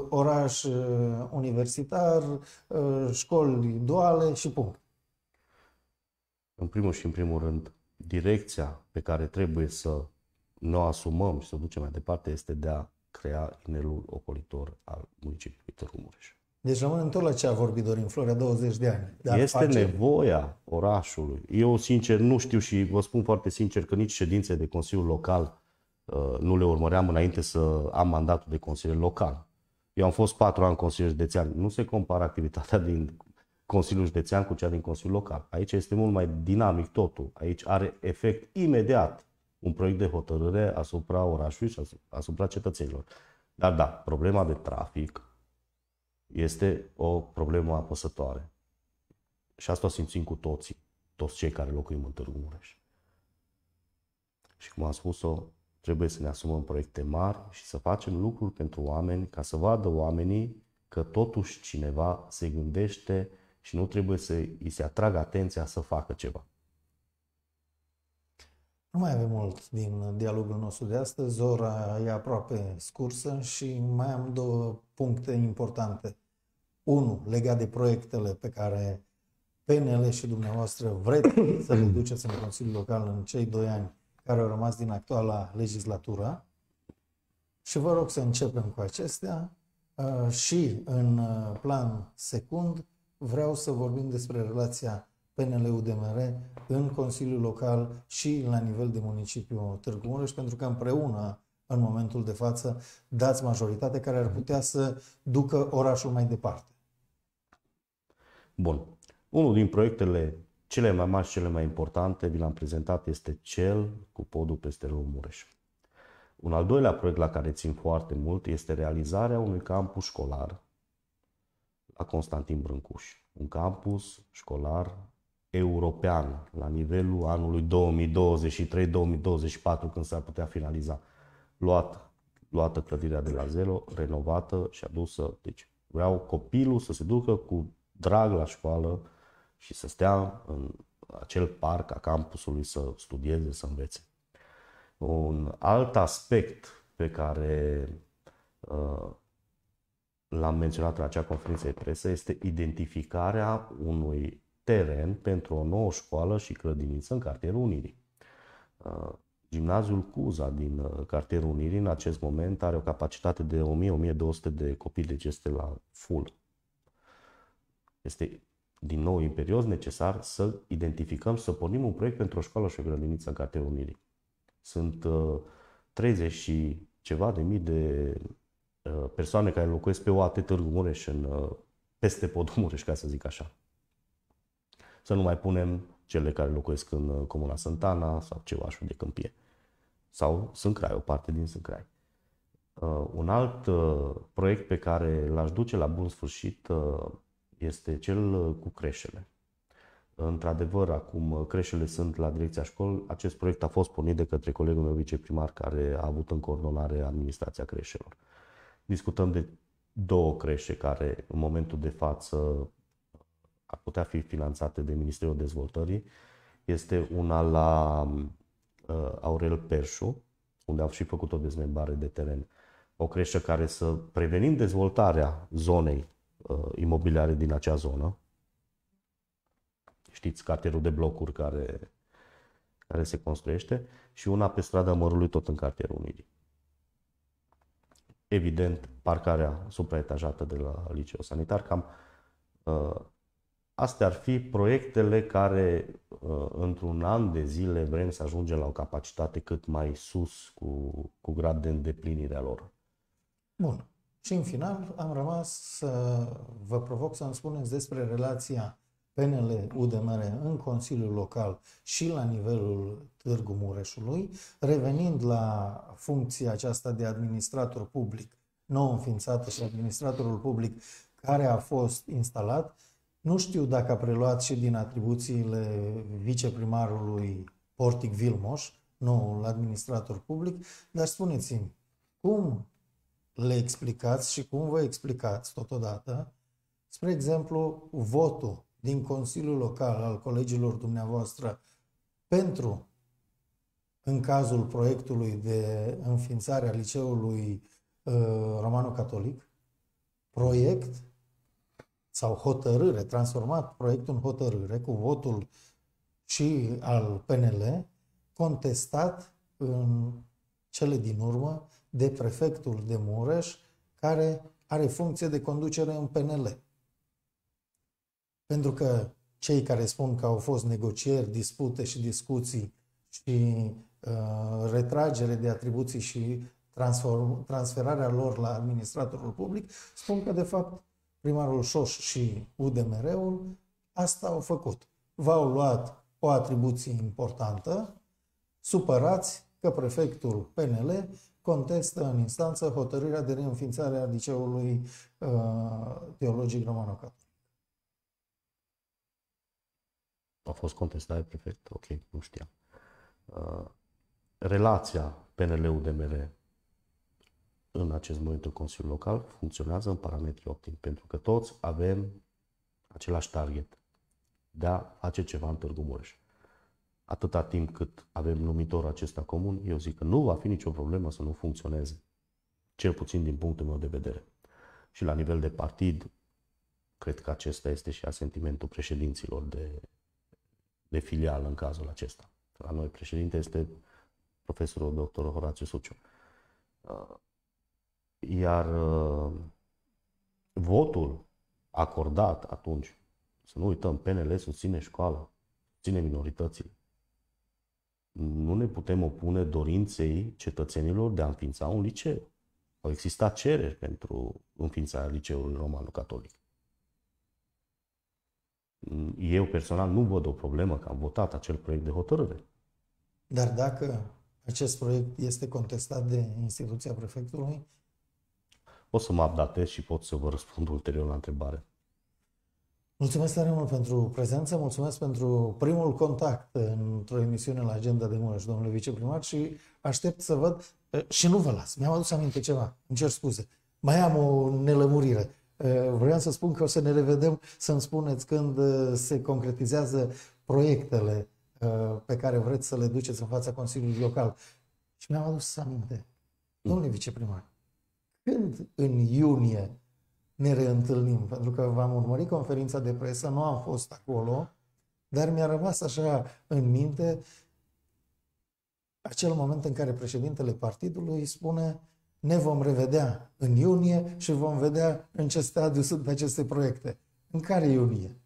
oraș uh, universitar, uh, școli duale și punct în primul și în primul rând, direcția pe care trebuie să ne o asumăm și să o ducem mai departe este de a crea inelul ocolitor al municipiului Târgu Mureș. Deci rămân întotdeauna la ce a vorbit Dorin Florea 20 de ani. De este face... nevoia orașului. Eu sincer nu știu și vă spun foarte sincer că nici ședințe de Consiliul Local uh, nu le urmăream înainte să am mandatul de Consiliul local. Eu am fost patru ani consilier județean. Nu se compara activitatea din Consiliul Județean cu cea din Consiliul Local. Aici este mult mai dinamic totul. Aici are efect imediat un proiect de hotărâre asupra orașului și asupra cetățenilor. Dar da, problema de trafic este o problemă apăsătoare. Și asta o simțim cu toții, toți cei care locuim în Târgu Mureș. Și cum am spus-o, trebuie să ne asumăm proiecte mari și să facem lucruri pentru oameni, ca să vadă oamenii că totuși cineva se gândește și nu trebuie să îi se atragă atenția să facă ceva. Nu mai avem mult din dialogul nostru de astăzi, ora e aproape scursă și mai am două puncte importante. Unu, legat de proiectele pe care PNL și dumneavoastră vreți să le duceți în Consiliul Local în cei doi ani care au rămas din actuala legislatură. Și vă rog să începem cu acestea uh, și în uh, plan secund vreau să vorbim despre relația PNL-UDMR în Consiliul Local și la nivel de municipiu Târgu Mureș, pentru că împreună, în momentul de față, dați majoritate care ar putea să ducă orașul mai departe. Bun. Unul din proiectele cele mai mari și cele mai importante, vi l-am prezentat, este cel cu podul peste râul Mureș. Un al doilea proiect la care țin foarte mult este realizarea unui campus școlar la Constantin Brâncuș, un campus școlar european la nivelul anului 2023-2024 când s-ar putea finaliza. Luat, luată clădirea de la zero, renovată și adusă. Deci vreau copilul să se ducă cu drag la școală și să stea în acel parc a campusului să studieze, să învețe. Un alt aspect pe care uh, l-am menționat în acea conferință de presă, este identificarea unui teren pentru o nouă școală și clădiniță în cartierul Unirii. Uh, gimnaziul Cuza din uh, cartierul Unirii în acest moment are o capacitate de 1000-1200 de copii, deci este la full. Este din nou imperios necesar să identificăm, să pornim un proiect pentru o școală și o grădiniță în cartierul Unirii. Sunt 30 uh, și ceva de mii de Uh, persoane care locuiesc pe OAT Târgu Mureș, în, uh, peste Mureș, ca să zic așa. Să nu mai punem cele care locuiesc în uh, Comuna Sântana sau ceva așa de Câmpie. Sau crai, o parte din crai. Un alt proiect pe care l-aș duce la bun sfârșit este cel cu creșele. Într-adevăr, acum creșele sunt la direcția școli. Acest proiect a fost pornit de către colegul meu viceprimar care a avut în coordonare administrația creșelor. Discutăm de două creșe care în momentul de față ar putea fi finanțate de Ministerul Dezvoltării. Este una la uh, Aurel Perșu, unde au și făcut o dezmembare de teren. O creșă care să prevenim dezvoltarea zonei uh, imobiliare din acea zonă. Știți, cartierul de blocuri care, care se construiește și una pe strada Mărului, tot în cartierul Unirii evident, parcarea supraetajată de la liceu sanitar. Cam ă, astea ar fi proiectele care ă, într-un an de zile vrem să ajungem la o capacitate cât mai sus cu, cu grad de îndeplinire a lor. Bun. Și în final am rămas să vă provoc să-mi spuneți despre relația PNL-UDMR în Consiliul Local și la nivelul Târgu Mureșului, revenind la funcția aceasta de administrator public nou înființată și administratorul public care a fost instalat, nu știu dacă a preluat și din atribuțiile viceprimarului Portic Vilmoș, noul administrator public, dar spuneți-mi, cum le explicați și cum vă explicați totodată, spre exemplu, votul din Consiliul Local al colegilor dumneavoastră pentru, în cazul proiectului de înființare a liceului uh, romano-catolic, proiect sau hotărâre, transformat proiectul în hotărâre cu votul și al PNL, contestat în cele din urmă de prefectul de Mureș, care are funcție de conducere în PNL. Pentru că cei care spun că au fost negocieri, dispute și discuții și uh, retragere de atribuții și transform, transferarea lor la administratorul public, spun că, de fapt, primarul Șoș și UDMR-ul asta au făcut. V-au luat o atribuție importantă, supărați că prefectul PNL contestă în instanță hotărârea de reînființare a liceului uh, teologic romanocat. a fost contestat de prefect? Ok, nu știam. Uh, relația PNL-UDMR în acest moment în Consiliul Local funcționează în parametri optimi, pentru că toți avem același target de a face ceva în Târgu Mureș. Atâta timp cât avem numitorul acesta comun, eu zic că nu va fi nicio problemă să nu funcționeze, cel puțin din punctul meu de vedere. Și la nivel de partid, cred că acesta este și asentimentul președinților de de filială în cazul acesta. La noi președinte este profesorul dr. Horațiu Suciu. Uh, iar uh, votul acordat atunci, să nu uităm, PNL susține școala, susține minoritățile. Nu ne putem opune dorinței cetățenilor de a înființa un liceu. Au existat cereri pentru înființarea liceului romano-catolic. Mm, eu personal nu văd o problemă că am votat acel proiect de hotărâre. Dar dacă acest proiect este contestat de instituția prefectului? O să mă abdatez și pot să vă răspund ulterior la întrebare. Mulțumesc tare mult pentru prezență, mulțumesc pentru primul contact într-o emisiune la Agenda de Mureș, domnule viceprimar, și aștept să văd eh, și nu vă las. Mi-am adus aminte ceva, îmi cer scuze. Mai am o nelămurire. Eh, vreau să spun că o să ne revedem să-mi spuneți când eh, se concretizează proiectele eh, pe care vreți să le duceți în fața Consiliului Local. Și mi-am adus să-mi aminte. Domnule viceprimar, când în iunie ne reîntâlnim? Pentru că v-am urmărit conferința de presă, nu am fost acolo, dar mi-a rămas așa în minte acel moment în care președintele partidului spune ne vom revedea în iunie și vom vedea în ce stadiu sunt aceste proiecte. În care iunie?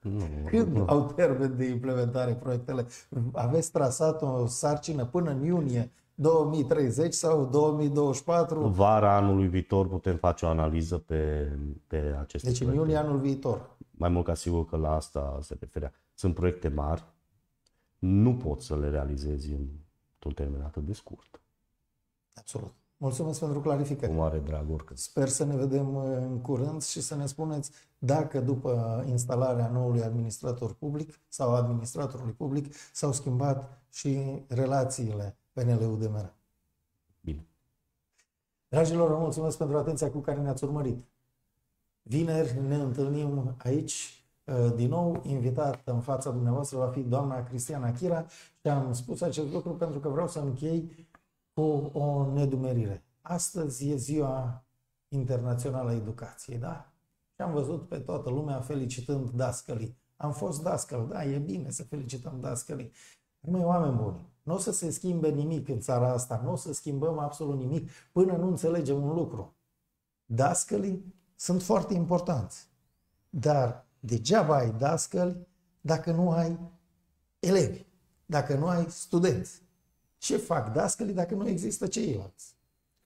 Nu, Când nu. au termen de implementare proiectele? Aveți trasat o sarcină până în iunie 2030 sau 2024? Vara anului viitor putem face o analiză pe, pe aceste Deci proiecte. în iunie anul viitor. Mai mult ca sigur că la asta se referea. Sunt proiecte mari, nu pot să le realizezi într-un termen atât de scurt. Absolut. Mulțumesc pentru clarificare. Cu mare drag, oricând. Sper să ne vedem uh, în curând și să ne spuneți dacă după instalarea noului administrator public sau administratorului public s-au schimbat și relațiile PNL-UDMR. Bine. Dragilor, vă mulțumesc pentru atenția cu care ne-ați urmărit. Vineri ne întâlnim aici uh, din nou. Invitat în fața dumneavoastră va fi doamna Cristiana Chira și am spus acest lucru pentru că vreau să închei cu o nedumerire. Astăzi e ziua internațională a educației, da? Și am văzut pe toată lumea felicitând dascălii. Am fost dascăl, da, e bine să felicităm dascălii. Măi, oameni buni, nu o să se schimbe nimic în țara asta, nu o să schimbăm absolut nimic până nu înțelegem un lucru. Dascălii sunt foarte importanți, dar degeaba ai dascăli dacă nu ai elevi, dacă nu ai studenți ce fac dascălii dacă nu există ceilalți?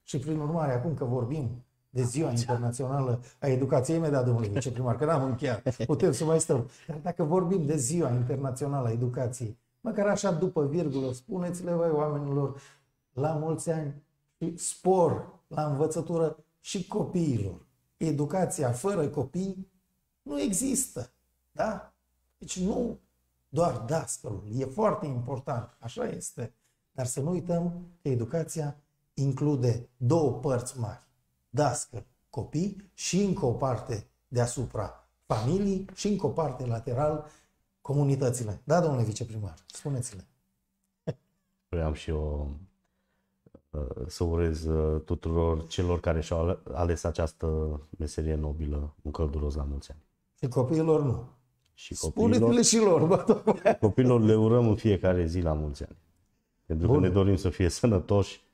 Și prin urmare, acum că vorbim de Ziua Internațională a Educației, imediat, domnule viceprimar, că n-am încheiat, putem să mai stăm. Dar dacă vorbim de Ziua Internațională a Educației, măcar așa după virgulă, spuneți-le voi oamenilor la mulți ani spor la învățătură și copiilor. Educația fără copii nu există. Da? Deci nu doar dascălul, e foarte important, așa este. Dar să nu uităm că educația include două părți mari, dască, copii și încă o parte deasupra familii și încă o parte lateral comunitățile. Da, domnule viceprimar, spuneți-le. Vreau și eu uh, să urez uh, tuturor celor care și-au ales această meserie nobilă un călduros la mulți ani. Și copiilor nu. Și copiilor, Spuneți-le și lor, bă, Copiilor le urăm în fiecare zi la mulți ani. Pentru Bun. că ne dorim să fie sănătoși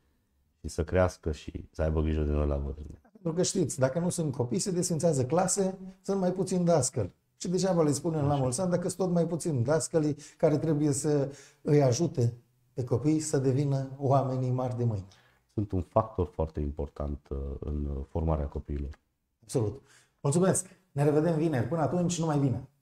și să crească și să aibă grijă de noi la vârste. Pentru că știți, dacă nu sunt copii, se desfințează clase, sunt mai puțin dascăli. Și deja vă le spunem la mulți ani, dacă sunt tot mai puțin dascălii care trebuie să îi ajute pe copii să devină oamenii mari de mâine. Sunt un factor foarte important uh, în formarea copiilor. Absolut. Mulțumesc! Ne revedem vineri. Până atunci, numai bine!